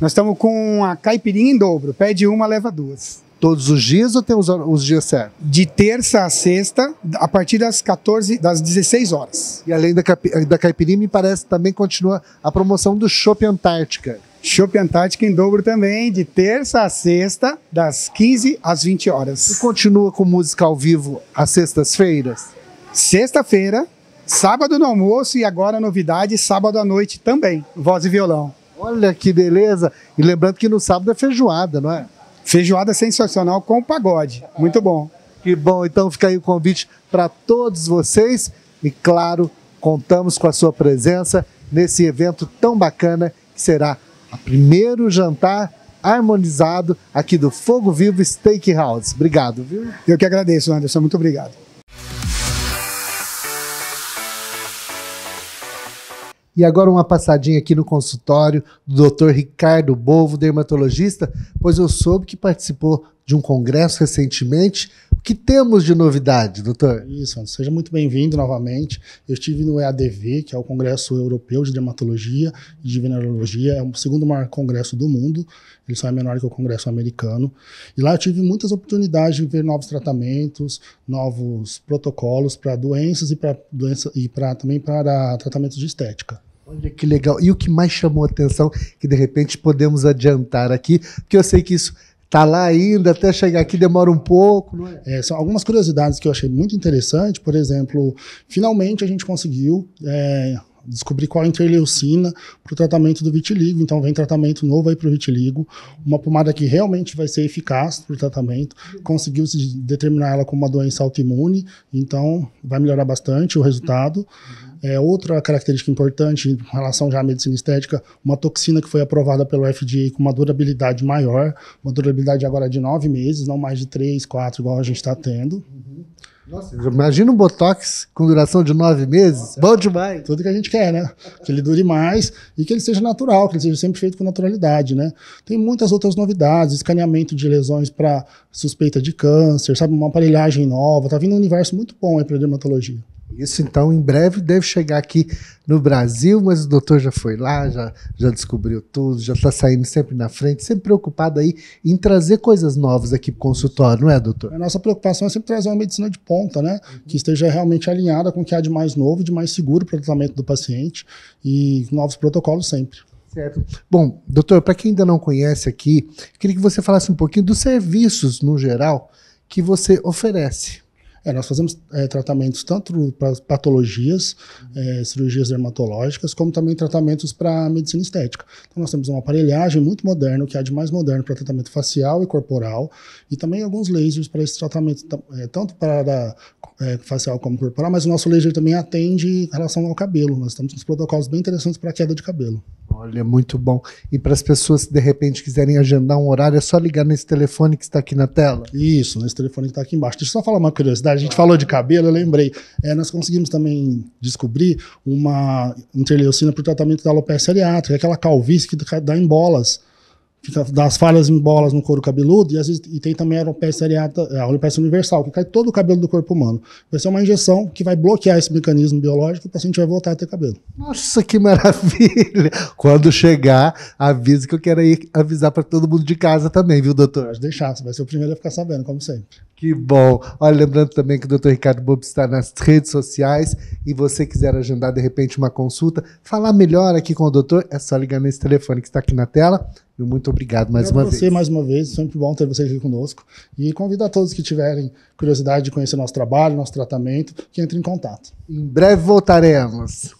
Nós estamos com a caipirinha em dobro. Pede uma, leva duas. Todos os dias ou tem os, os dias certos? De terça a sexta, a partir das 14, das 16 horas. E além da, da caipirinha, me parece também continua a promoção do Shopping Antártica. Shopping Antártica em dobro também, de terça a sexta, das 15 às 20 horas. E continua com música ao vivo às sextas-feiras? Sexta-feira, sábado no almoço e agora novidade, sábado à noite também, voz e violão. Olha que beleza! E lembrando que no sábado é feijoada, não é? Feijoada sensacional com pagode, muito bom. Que bom, então fica aí o convite para todos vocês e claro, contamos com a sua presença nesse evento tão bacana que será o primeiro jantar harmonizado aqui do Fogo Vivo Steakhouse. Obrigado, viu? Eu que agradeço, Anderson. Muito obrigado. E agora uma passadinha aqui no consultório do Dr. Ricardo Bovo, dermatologista, pois eu soube que participou de um congresso recentemente que temos de novidade, doutor? Isso, seja muito bem-vindo novamente. Eu estive no EADV, que é o Congresso Europeu de Dermatologia e de Venerologia, é o segundo maior congresso do mundo, ele só é menor que o Congresso americano. E lá eu tive muitas oportunidades de ver novos tratamentos, novos protocolos para doenças e para doença e para também para tratamentos de estética. Olha que legal. E o que mais chamou atenção, que de repente podemos adiantar aqui, porque eu sei que isso tá lá ainda, até chegar aqui demora um pouco. Não é? é? são algumas curiosidades que eu achei muito interessante. Por exemplo, finalmente a gente conseguiu é, descobrir qual é a interleucina para o tratamento do vitiligo. Então, vem tratamento novo aí para o vitiligo, uma pomada que realmente vai ser eficaz para o tratamento. Conseguiu-se determinar ela como uma doença autoimune, então vai melhorar bastante o resultado. É, outra característica importante em relação já à medicina estética, uma toxina que foi aprovada pelo FDA com uma durabilidade maior, uma durabilidade agora de nove meses, não mais de três, quatro, igual a gente está tendo. Uhum. Nossa, imagina um Botox com duração de nove meses. Nossa, é Bom demais. Tudo que a gente quer, né? Que ele dure mais e que ele seja natural, que ele seja sempre feito com naturalidade, né? Tem muitas outras novidades, escaneamento de lesões para suspeita de câncer, sabe? Uma aparelhagem nova. Tá vindo um universo muito bom aí para dermatologia. Isso, então, em breve deve chegar aqui no Brasil, mas o doutor já foi lá, já, já descobriu tudo, já está saindo sempre na frente, sempre preocupado aí em trazer coisas novas aqui para o consultório, não é, doutor? A nossa preocupação é sempre trazer uma medicina de ponta, né? Uhum. Que esteja realmente alinhada com o que há de mais novo, de mais seguro para o tratamento do paciente e novos protocolos sempre. Certo. Bom, doutor, para quem ainda não conhece aqui, queria que você falasse um pouquinho dos serviços no geral que você oferece. É, nós fazemos é, tratamentos tanto para patologias, é, cirurgias dermatológicas, como também tratamentos para medicina estética. Então, nós temos uma aparelhagem muito moderna, o que há de mais moderno para tratamento facial e corporal, e também alguns lasers para esse tratamento, é, tanto para é, facial como corporal, mas o nosso laser também atende em relação ao cabelo. Nós estamos uns protocolos bem interessantes para queda de cabelo. Olha, muito bom. E para as pessoas que de repente quiserem agendar um horário, é só ligar nesse telefone que está aqui na tela? Isso, nesse telefone que está aqui embaixo. Deixa eu só falar uma curiosidade. A gente ah. falou de cabelo, eu lembrei. É, nós conseguimos também descobrir uma interleucina para o tratamento da alopecia areata, que é aquela calvície que dá em bolas fica, dá as falhas em bolas no couro cabeludo, e, às vezes, e tem também a alopecia, areata, a alopecia universal, que cai todo o cabelo do corpo humano. Vai ser uma injeção que vai bloquear esse mecanismo biológico e o paciente vai voltar a ter cabelo. Nossa, que maravilha! Quando chegar, avise que eu quero ir avisar para todo mundo de casa também, viu, doutor? Pode deixar, você vai ser o primeiro a ficar sabendo, como sempre. Que bom. Olha, lembrando também que o Dr. Ricardo Bob está nas redes sociais e você quiser agendar de repente uma consulta, falar melhor aqui com o doutor, é só ligar nesse telefone que está aqui na tela. E muito obrigado mais uma você, vez. mais uma vez. Sempre bom ter você aqui conosco. E convido a todos que tiverem curiosidade de conhecer nosso trabalho, nosso tratamento, que entrem em contato. Em breve voltaremos.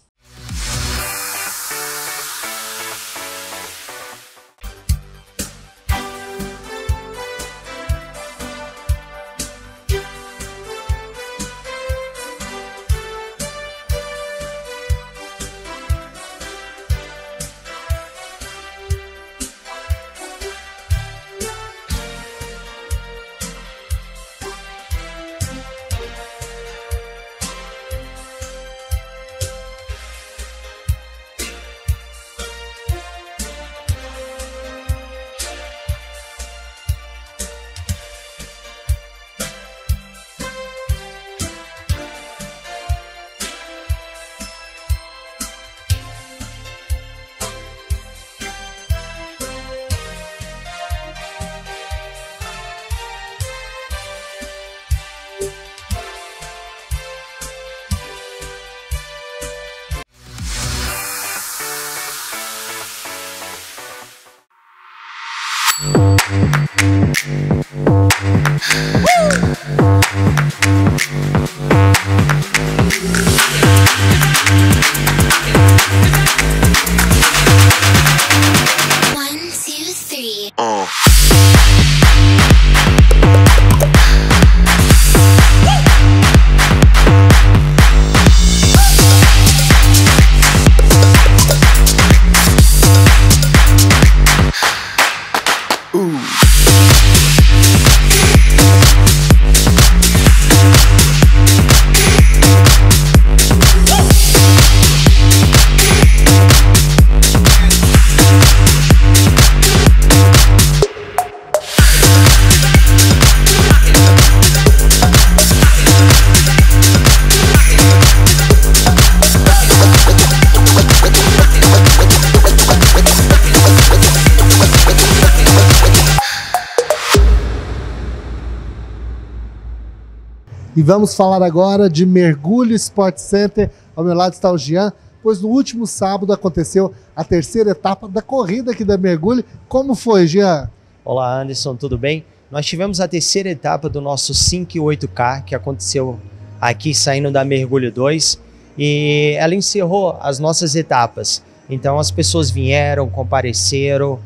E vamos falar agora de Mergulho Sport Center. Ao meu lado está o Jean, pois no último sábado aconteceu a terceira etapa da corrida aqui da Mergulho. Como foi, Jean? Olá, Anderson, tudo bem? Nós tivemos a terceira etapa do nosso 5 e 8K, que aconteceu aqui saindo da Mergulho 2, e ela encerrou as nossas etapas. Então as pessoas vieram, compareceram,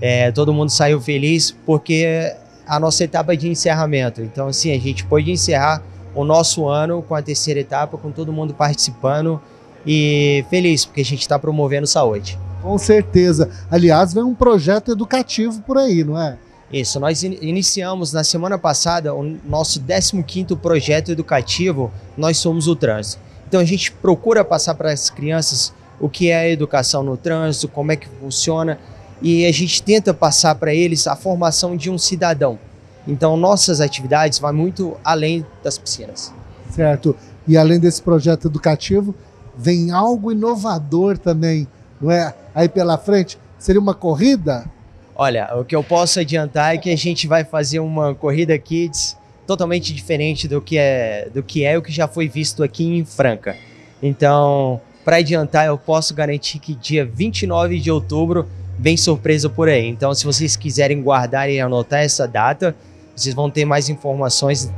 é, todo mundo saiu feliz porque a nossa etapa de encerramento. Então, assim, a gente pôde encerrar o nosso ano com a terceira etapa, com todo mundo participando e feliz, porque a gente está promovendo saúde. Com certeza. Aliás, vem um projeto educativo por aí, não é? Isso, nós in iniciamos na semana passada o nosso 15º projeto educativo Nós Somos o Trânsito. Então a gente procura passar para as crianças o que é a educação no trânsito, como é que funciona, e a gente tenta passar para eles a formação de um cidadão. Então, nossas atividades vão muito além das piscinas. Certo. E além desse projeto educativo, vem algo inovador também, não é? Aí pela frente, seria uma corrida? Olha, o que eu posso adiantar é que a gente vai fazer uma corrida kids totalmente diferente do que é do que é o que já foi visto aqui em Franca. Então, para adiantar, eu posso garantir que dia 29 de outubro vem surpresa por aí. Então, se vocês quiserem guardar e anotar essa data, vocês vão ter mais informações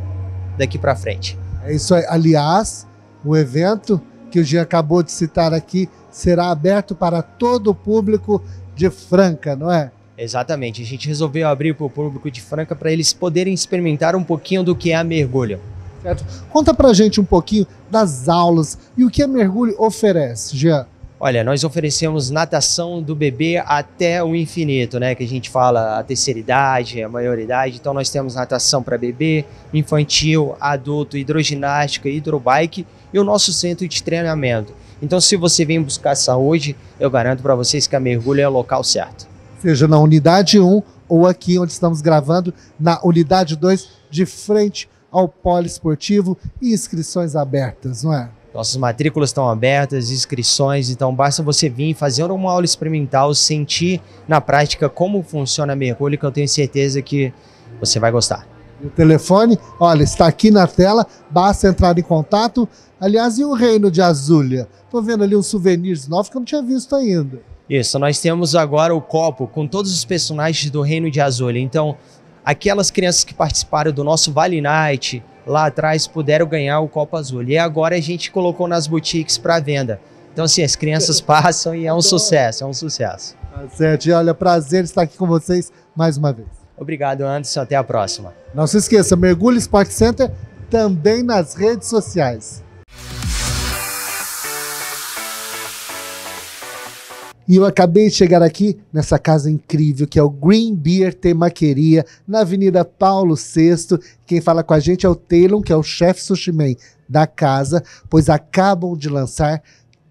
daqui para frente. É isso aí. Aliás, o evento que o Jean acabou de citar aqui será aberto para todo o público de Franca, não é? Exatamente. A gente resolveu abrir para o público de Franca para eles poderem experimentar um pouquinho do que é a mergulho. Certo. Conta para gente um pouquinho das aulas e o que a mergulho oferece, Jean. Olha, nós oferecemos natação do bebê até o infinito, né? Que a gente fala a terceira idade, a maioridade. Então nós temos natação para bebê, infantil, adulto, hidroginástica, hidrobike e o nosso centro de treinamento. Então se você vem buscar saúde, eu garanto para vocês que a mergulho é o local certo. Seja na unidade 1 ou aqui onde estamos gravando, na unidade 2, de frente ao poliesportivo e inscrições abertas, não é? Nossas matrículas estão abertas, inscrições, então basta você vir fazer uma aula experimental, sentir na prática como funciona a mergulho, que eu tenho certeza que você vai gostar. O telefone, olha, está aqui na tela, basta entrar em contato. Aliás, e o Reino de Azulha? Estou vendo ali uns souvenirs novos que eu não tinha visto ainda. Isso, nós temos agora o copo com todos os personagens do Reino de Azulha. Então, aquelas crianças que participaram do nosso Vale Night lá atrás puderam ganhar o Copa Azul. E agora a gente colocou nas boutiques para venda. Então, assim, as crianças passam e é um então, sucesso, é um sucesso. Tá certo. E olha, prazer estar aqui com vocês mais uma vez. Obrigado, Anderson. Até a próxima. Não se esqueça, mergulhe Sport Center também nas redes sociais. E eu acabei de chegar aqui nessa casa incrível que é o Green Beer Temaqueria, na Avenida Paulo VI. Quem fala com a gente é o Taylor, que é o chefe sushi man da casa, pois acabam de lançar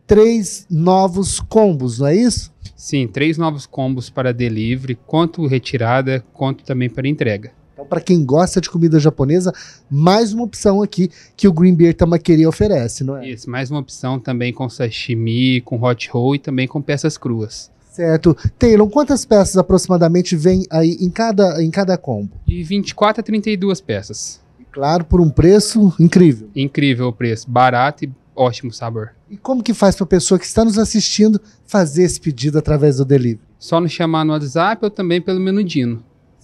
três novos combos, não é isso? Sim, três novos combos para delivery, quanto retirada, quanto também para entrega. Então, para quem gosta de comida japonesa, mais uma opção aqui que o Green Beer Tamaqueria oferece, não é? Isso, mais uma opção também com sashimi, com hot roll e também com peças cruas. Certo. Taylor, quantas peças aproximadamente vem aí em cada, em cada combo? De 24 a 32 peças. Claro, por um preço incrível. Incrível o preço, barato e ótimo sabor. E como que faz para a pessoa que está nos assistindo fazer esse pedido através do delivery? Só nos chamar no WhatsApp ou também pelo Menudino.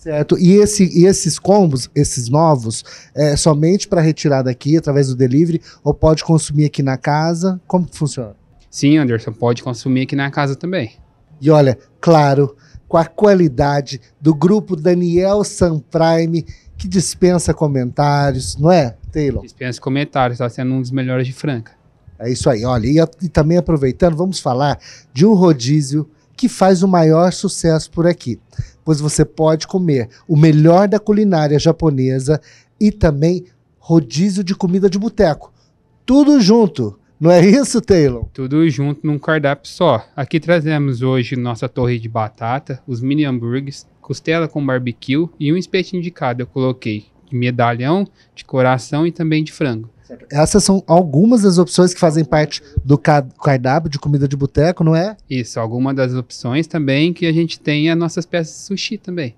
Certo. E, esse, e esses combos, esses novos, é somente para retirar daqui através do delivery ou pode consumir aqui na casa? Como que funciona? Sim, Anderson, pode consumir aqui na casa também. E olha, claro, com a qualidade do grupo Daniel San Prime, que dispensa comentários, não é, Taylor? Dispensa comentários, está sendo um dos melhores de Franca. É isso aí, olha. E, e também aproveitando, vamos falar de um rodízio que faz o maior sucesso por aqui pois você pode comer o melhor da culinária japonesa e também rodízio de comida de boteco. Tudo junto. Não é isso, Taylor? Tudo junto num cardápio só. Aqui trazemos hoje nossa torre de batata, os mini hambúrgueres, costela com barbecue e um espetinho de cada eu coloquei de medalhão, de coração e também de frango. Essas são algumas das opções que fazem parte do cardápio de comida de boteco, não é? Isso, alguma das opções também que a gente tem as nossas peças de sushi também.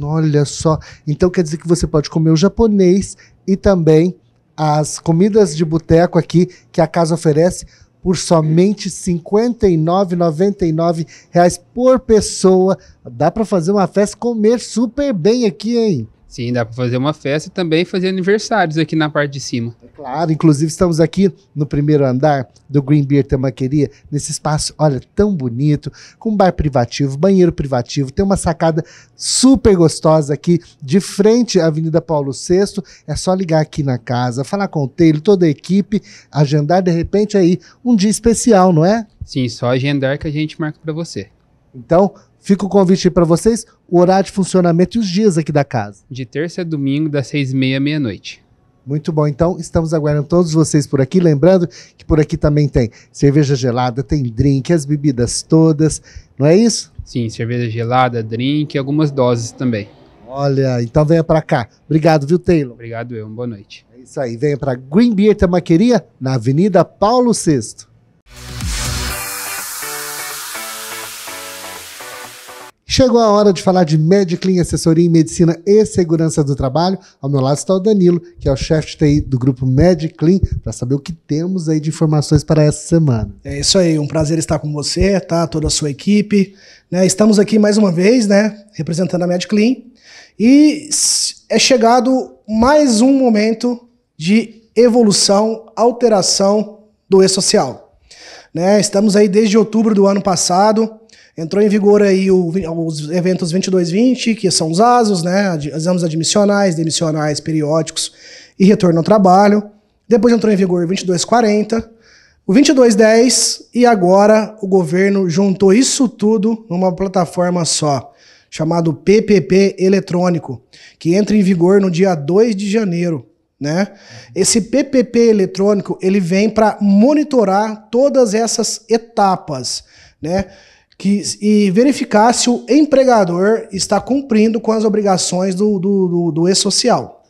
Olha só. Então quer dizer que você pode comer o japonês e também as comidas de boteco aqui que a casa oferece por somente R$ 59,99 por pessoa. Dá para fazer uma festa comer super bem aqui, hein? Sim, dá para fazer uma festa e também fazer aniversários aqui na parte de cima. É claro, inclusive estamos aqui no primeiro andar do Green Beer Tamaqueria, nesse espaço, olha, tão bonito, com bar privativo, banheiro privativo, tem uma sacada super gostosa aqui, de frente à Avenida Paulo VI, é só ligar aqui na casa, falar com o Taylor, toda a equipe, agendar de repente aí um dia especial, não é? Sim, só agendar que a gente marca para você. Então, Fica o convite para vocês, o horário de funcionamento e os dias aqui da casa. De terça a domingo, das seis e meia à meia-noite. Muito bom, então estamos aguardando todos vocês por aqui. Lembrando que por aqui também tem cerveja gelada, tem drink, as bebidas todas, não é isso? Sim, cerveja gelada, drink e algumas doses também. Olha, então venha para cá. Obrigado, viu, Taylor? Obrigado, eu. Boa noite. É isso aí, venha para Green Beer Tamaqueria, na Avenida Paulo VI. Chegou a hora de falar de MediClean, assessoria em medicina e segurança do trabalho. Ao meu lado está o Danilo, que é o chefe de TI do grupo MediClean, para saber o que temos aí de informações para essa semana. É isso aí, um prazer estar com você, tá? Toda a sua equipe. Né? Estamos aqui mais uma vez, né? Representando a MediClean. E é chegado mais um momento de evolução, alteração do e-social. Né? Estamos aí desde outubro do ano passado Entrou em vigor aí o, os eventos 2220, que são os ASOS, né? Exames admissionais, demissionais, periódicos e retorno ao trabalho. Depois entrou em vigor o 2240, o 2210 e agora o governo juntou isso tudo numa plataforma só, chamado PPP eletrônico, que entra em vigor no dia 2 de janeiro. Né? Esse PPP eletrônico ele vem para monitorar todas essas etapas, né? que, e verificar se o empregador está cumprindo com as obrigações do, do, do, do e-social.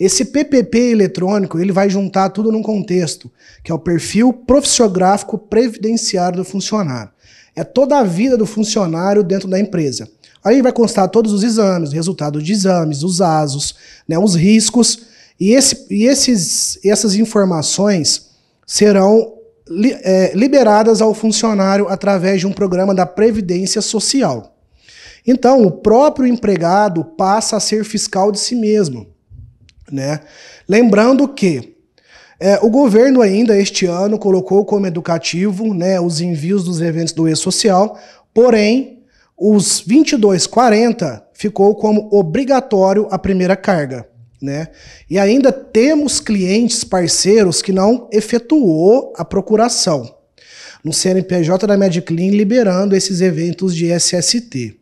Esse PPP eletrônico ele vai juntar tudo num contexto, que é o perfil profissiográfico previdenciário do funcionário. É toda a vida do funcionário dentro da empresa. Aí vai constar todos os exames, resultado de exames, os ASOS, né, os riscos, e, esse, e esses, essas informações serão li, é, liberadas ao funcionário através de um programa da Previdência Social. Então, o próprio empregado passa a ser fiscal de si mesmo. Né? Lembrando que é, o governo ainda este ano colocou como educativo né, os envios dos eventos do E-Social, porém, os 22,40 ficou como obrigatório a primeira carga né? E ainda temos clientes parceiros que não efetuou a procuração no CNPJ da MedClean liberando esses eventos de SST.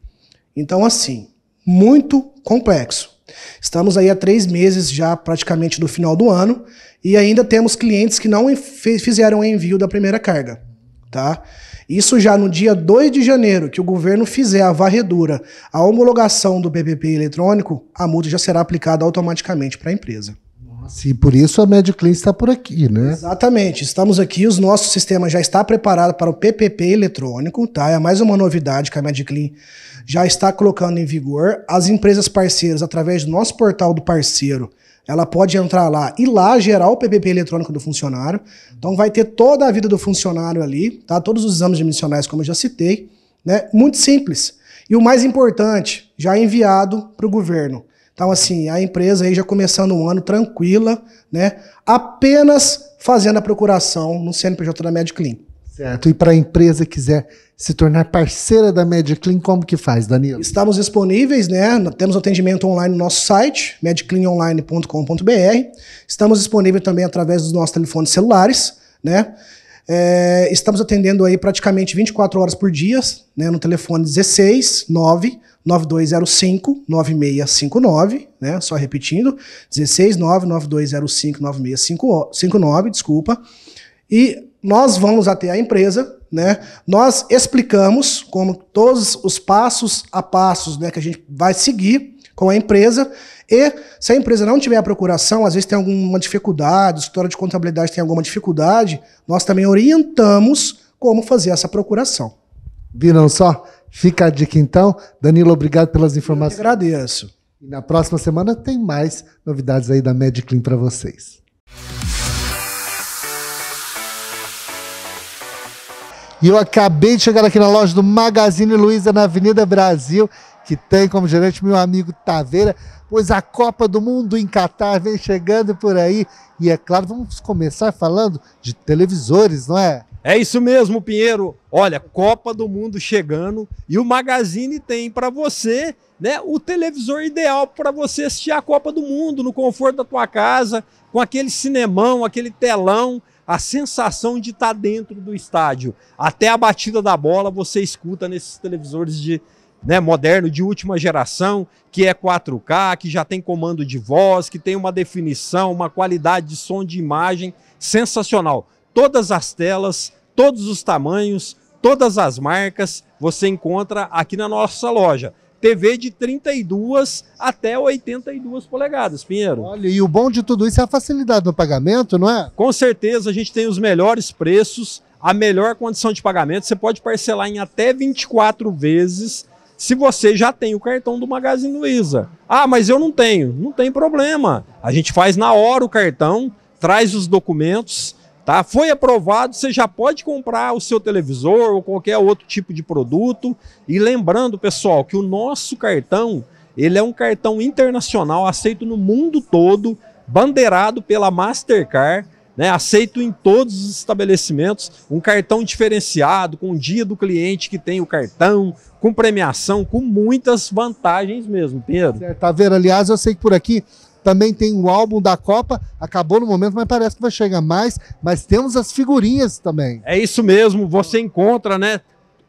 Então, assim, muito complexo. Estamos aí há três meses já praticamente do final do ano e ainda temos clientes que não fizeram o envio da primeira carga, tá? Isso já no dia 2 de janeiro, que o governo fizer a varredura, a homologação do PPP eletrônico, a multa já será aplicada automaticamente para a empresa. Nossa, e por isso a MedClean está por aqui, né? Exatamente, estamos aqui, o nosso sistema já está preparado para o PPP eletrônico, tá? É mais uma novidade que a MedClean já está colocando em vigor. As empresas parceiras, através do nosso portal do parceiro, ela pode entrar lá e lá gerar o PPP eletrônico do funcionário. Então vai ter toda a vida do funcionário ali, tá? Todos os exames dimensionais, como eu já citei, né? Muito simples. E o mais importante, já enviado para o governo. Então assim, a empresa aí já começando um ano tranquila, né? Apenas fazendo a procuração no CNPJ da MedClean. Certo. E para a empresa quiser se tornar parceira da Medclean como que faz, Danilo? Estamos disponíveis, né? Temos atendimento online no nosso site, medcleanonline.com.br. Estamos disponíveis também através dos nossos telefones celulares, né? É, estamos atendendo aí praticamente 24 horas por dia, né? No telefone 16 9 9205 9659, né? Só repetindo, 16 9 9205 9659, desculpa. E nós vamos até a empresa, né? Nós explicamos como todos os passos a passos, né, que a gente vai seguir com a empresa. E se a empresa não tiver a procuração, às vezes tem alguma dificuldade, história de contabilidade tem alguma dificuldade, nós também orientamos como fazer essa procuração. Viram só? Fica a dica então. Danilo, obrigado pelas informações. Eu agradeço. E na próxima semana tem mais novidades aí da MedClean para vocês. E eu acabei de chegar aqui na loja do Magazine Luiza, na Avenida Brasil, que tem como gerente meu amigo Taveira, pois a Copa do Mundo em Catar vem chegando por aí. E é claro, vamos começar falando de televisores, não é? É isso mesmo, Pinheiro. Olha, Copa do Mundo chegando e o Magazine tem para você, né, o televisor ideal para você assistir a Copa do Mundo no conforto da tua casa, com aquele cinemão, aquele telão a sensação de estar tá dentro do estádio. Até a batida da bola você escuta nesses televisores de né, moderno de última geração, que é 4K, que já tem comando de voz, que tem uma definição, uma qualidade de som de imagem sensacional. Todas as telas, todos os tamanhos, todas as marcas você encontra aqui na nossa loja. TV de 32 até 82 polegadas, Pinheiro. Olha, e o bom de tudo isso é a facilidade no pagamento, não é? Com certeza, a gente tem os melhores preços, a melhor condição de pagamento. Você pode parcelar em até 24 vezes se você já tem o cartão do Magazine Luiza. Ah, mas eu não tenho. Não tem problema. A gente faz na hora o cartão, traz os documentos Tá? Foi aprovado, você já pode comprar o seu televisor ou qualquer outro tipo de produto. E lembrando, pessoal, que o nosso cartão ele é um cartão internacional aceito no mundo todo, bandeirado pela Mastercard. Né, aceito em todos os estabelecimentos, um cartão diferenciado, com o dia do cliente que tem o cartão, com premiação, com muitas vantagens mesmo, Pedro. Tá Taveira, aliás, eu sei que por aqui também tem o álbum da Copa, acabou no momento, mas parece que vai chegar mais, mas temos as figurinhas também. É isso mesmo, você encontra, né,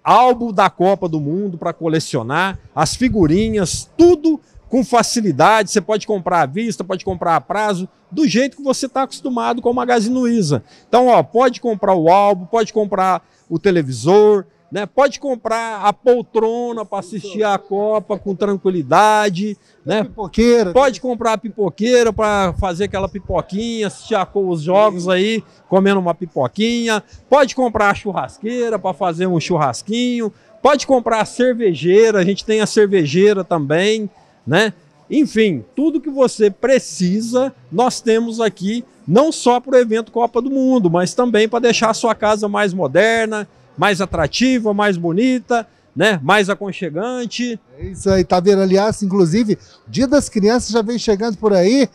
álbum da Copa do Mundo para colecionar, as figurinhas, tudo com facilidade, você pode comprar à vista, pode comprar a prazo, do jeito que você está acostumado com o Magazine Luiza. Então, ó, pode comprar o álbum, pode comprar o televisor, né? Pode comprar a poltrona para assistir a Copa com tranquilidade. Né? Pipoqueira. Pode né? comprar a pipoqueira para fazer aquela pipoquinha, assistir a, os jogos aí, comendo uma pipoquinha. Pode comprar a churrasqueira para fazer um churrasquinho. Pode comprar a cervejeira, a gente tem a cervejeira também, né? Enfim, tudo que você precisa, nós temos aqui, não só para o evento Copa do Mundo, mas também para deixar a sua casa mais moderna, mais atrativa, mais bonita, né? mais aconchegante. É isso aí, Taveira. Tá Aliás, inclusive, Dia das Crianças já vem chegando por aí.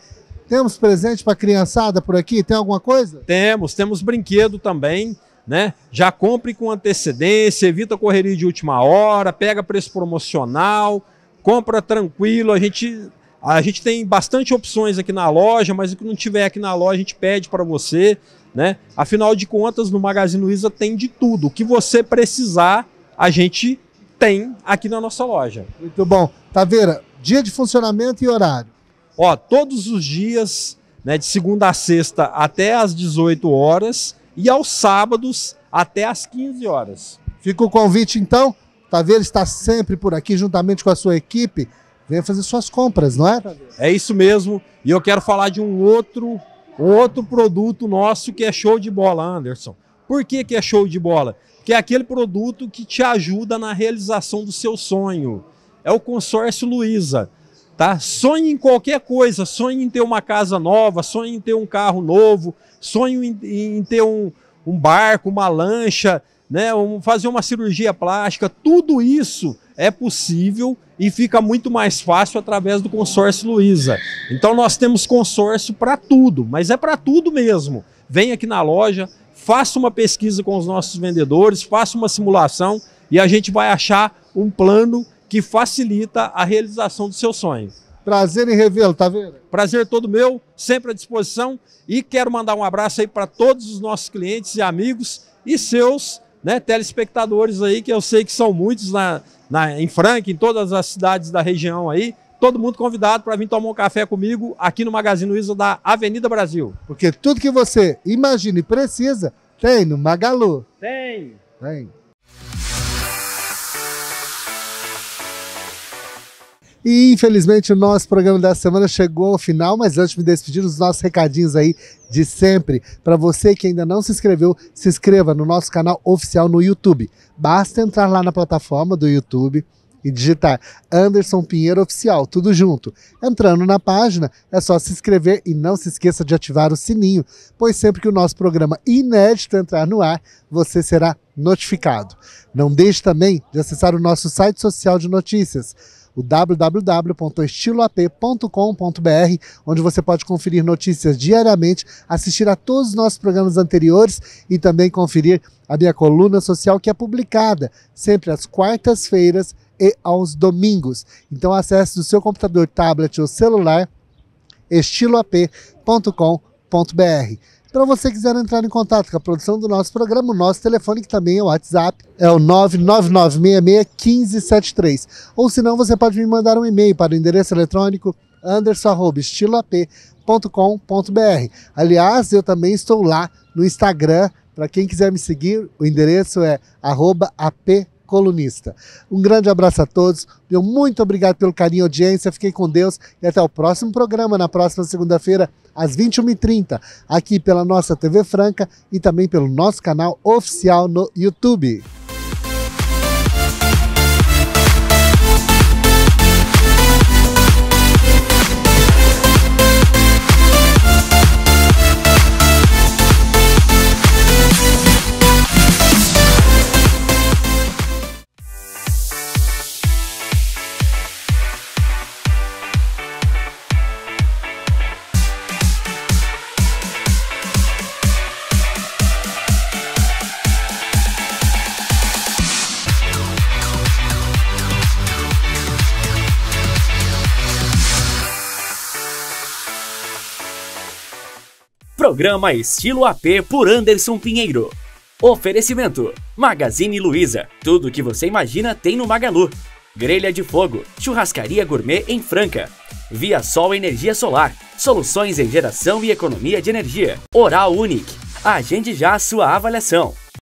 Temos presente para a criançada por aqui? Tem alguma coisa? Temos, temos brinquedo também. Né? Já compre com antecedência, evita correria de última hora, pega preço promocional, compra tranquilo. A gente, a gente tem bastante opções aqui na loja, mas o que não tiver aqui na loja a gente pede para você. Né? Afinal de contas, no Magazine Luiza tem de tudo. O que você precisar, a gente tem aqui na nossa loja. Muito bom. Taveira, dia de funcionamento e horário? Ó, todos os dias, né, de segunda a sexta até às 18 horas e aos sábados até às 15 horas. Fica o convite então. Taveira está sempre por aqui juntamente com a sua equipe. Venha fazer suas compras, não é? É isso mesmo. E eu quero falar de um outro Outro produto nosso que é show de bola, Anderson. Por que, que é show de bola? Que é aquele produto que te ajuda na realização do seu sonho. É o consórcio Luiza. Tá? Sonhe em qualquer coisa, sonhe em ter uma casa nova, sonhe em ter um carro novo, sonhe em, em ter um, um barco, uma lancha, né, fazer uma cirurgia plástica, tudo isso é possível e fica muito mais fácil através do consórcio Luiza. Então nós temos consórcio para tudo, mas é para tudo mesmo. Vem aqui na loja, faça uma pesquisa com os nossos vendedores, faça uma simulação e a gente vai achar um plano que facilita a realização do seu sonho. Prazer em revê-lo, tá vendo? Prazer todo meu, sempre à disposição e quero mandar um abraço aí para todos os nossos clientes e amigos e seus né, telespectadores aí, que eu sei que são muitos na, na, em Franca, em todas as cidades da região aí. Todo mundo convidado para vir tomar um café comigo aqui no Magazine Luiza da Avenida Brasil. Porque tudo que você imagina e precisa tem no Magalu. Tem. Tem. E infelizmente o nosso programa da semana chegou ao final, mas antes de me despedir, os nossos recadinhos aí de sempre. Para você que ainda não se inscreveu, se inscreva no nosso canal oficial no YouTube. Basta entrar lá na plataforma do YouTube e digitar Anderson Pinheiro Oficial, tudo junto. Entrando na página, é só se inscrever e não se esqueça de ativar o sininho, pois sempre que o nosso programa inédito entrar no ar, você será notificado. Não deixe também de acessar o nosso site social de notícias o www.estiloap.com.br, onde você pode conferir notícias diariamente, assistir a todos os nossos programas anteriores e também conferir a minha coluna social que é publicada sempre às quartas-feiras e aos domingos. Então acesse do seu computador, tablet ou celular estiloap.com.br. Para você quiser entrar em contato com a produção do nosso programa, o nosso telefone, que também é o WhatsApp, é o 999661573. Ou se não, você pode me mandar um e-mail para o endereço eletrônico anderson.estilap.com.br. Aliás, eu também estou lá no Instagram. Para quem quiser me seguir, o endereço é arroba ap colunista. Um grande abraço a todos, meu muito obrigado pelo carinho e audiência, Fiquei com Deus e até o próximo programa, na próxima segunda-feira, às 21h30, aqui pela nossa TV Franca e também pelo nosso canal oficial no YouTube. Programa Estilo AP por Anderson Pinheiro. Oferecimento: Magazine Luiza. Tudo o que você imagina tem no Magalu. Grelha de Fogo. Churrascaria Gourmet em Franca. Via Sol Energia Solar. Soluções em geração e economia de energia. Oral Unique. Agende já a sua avaliação.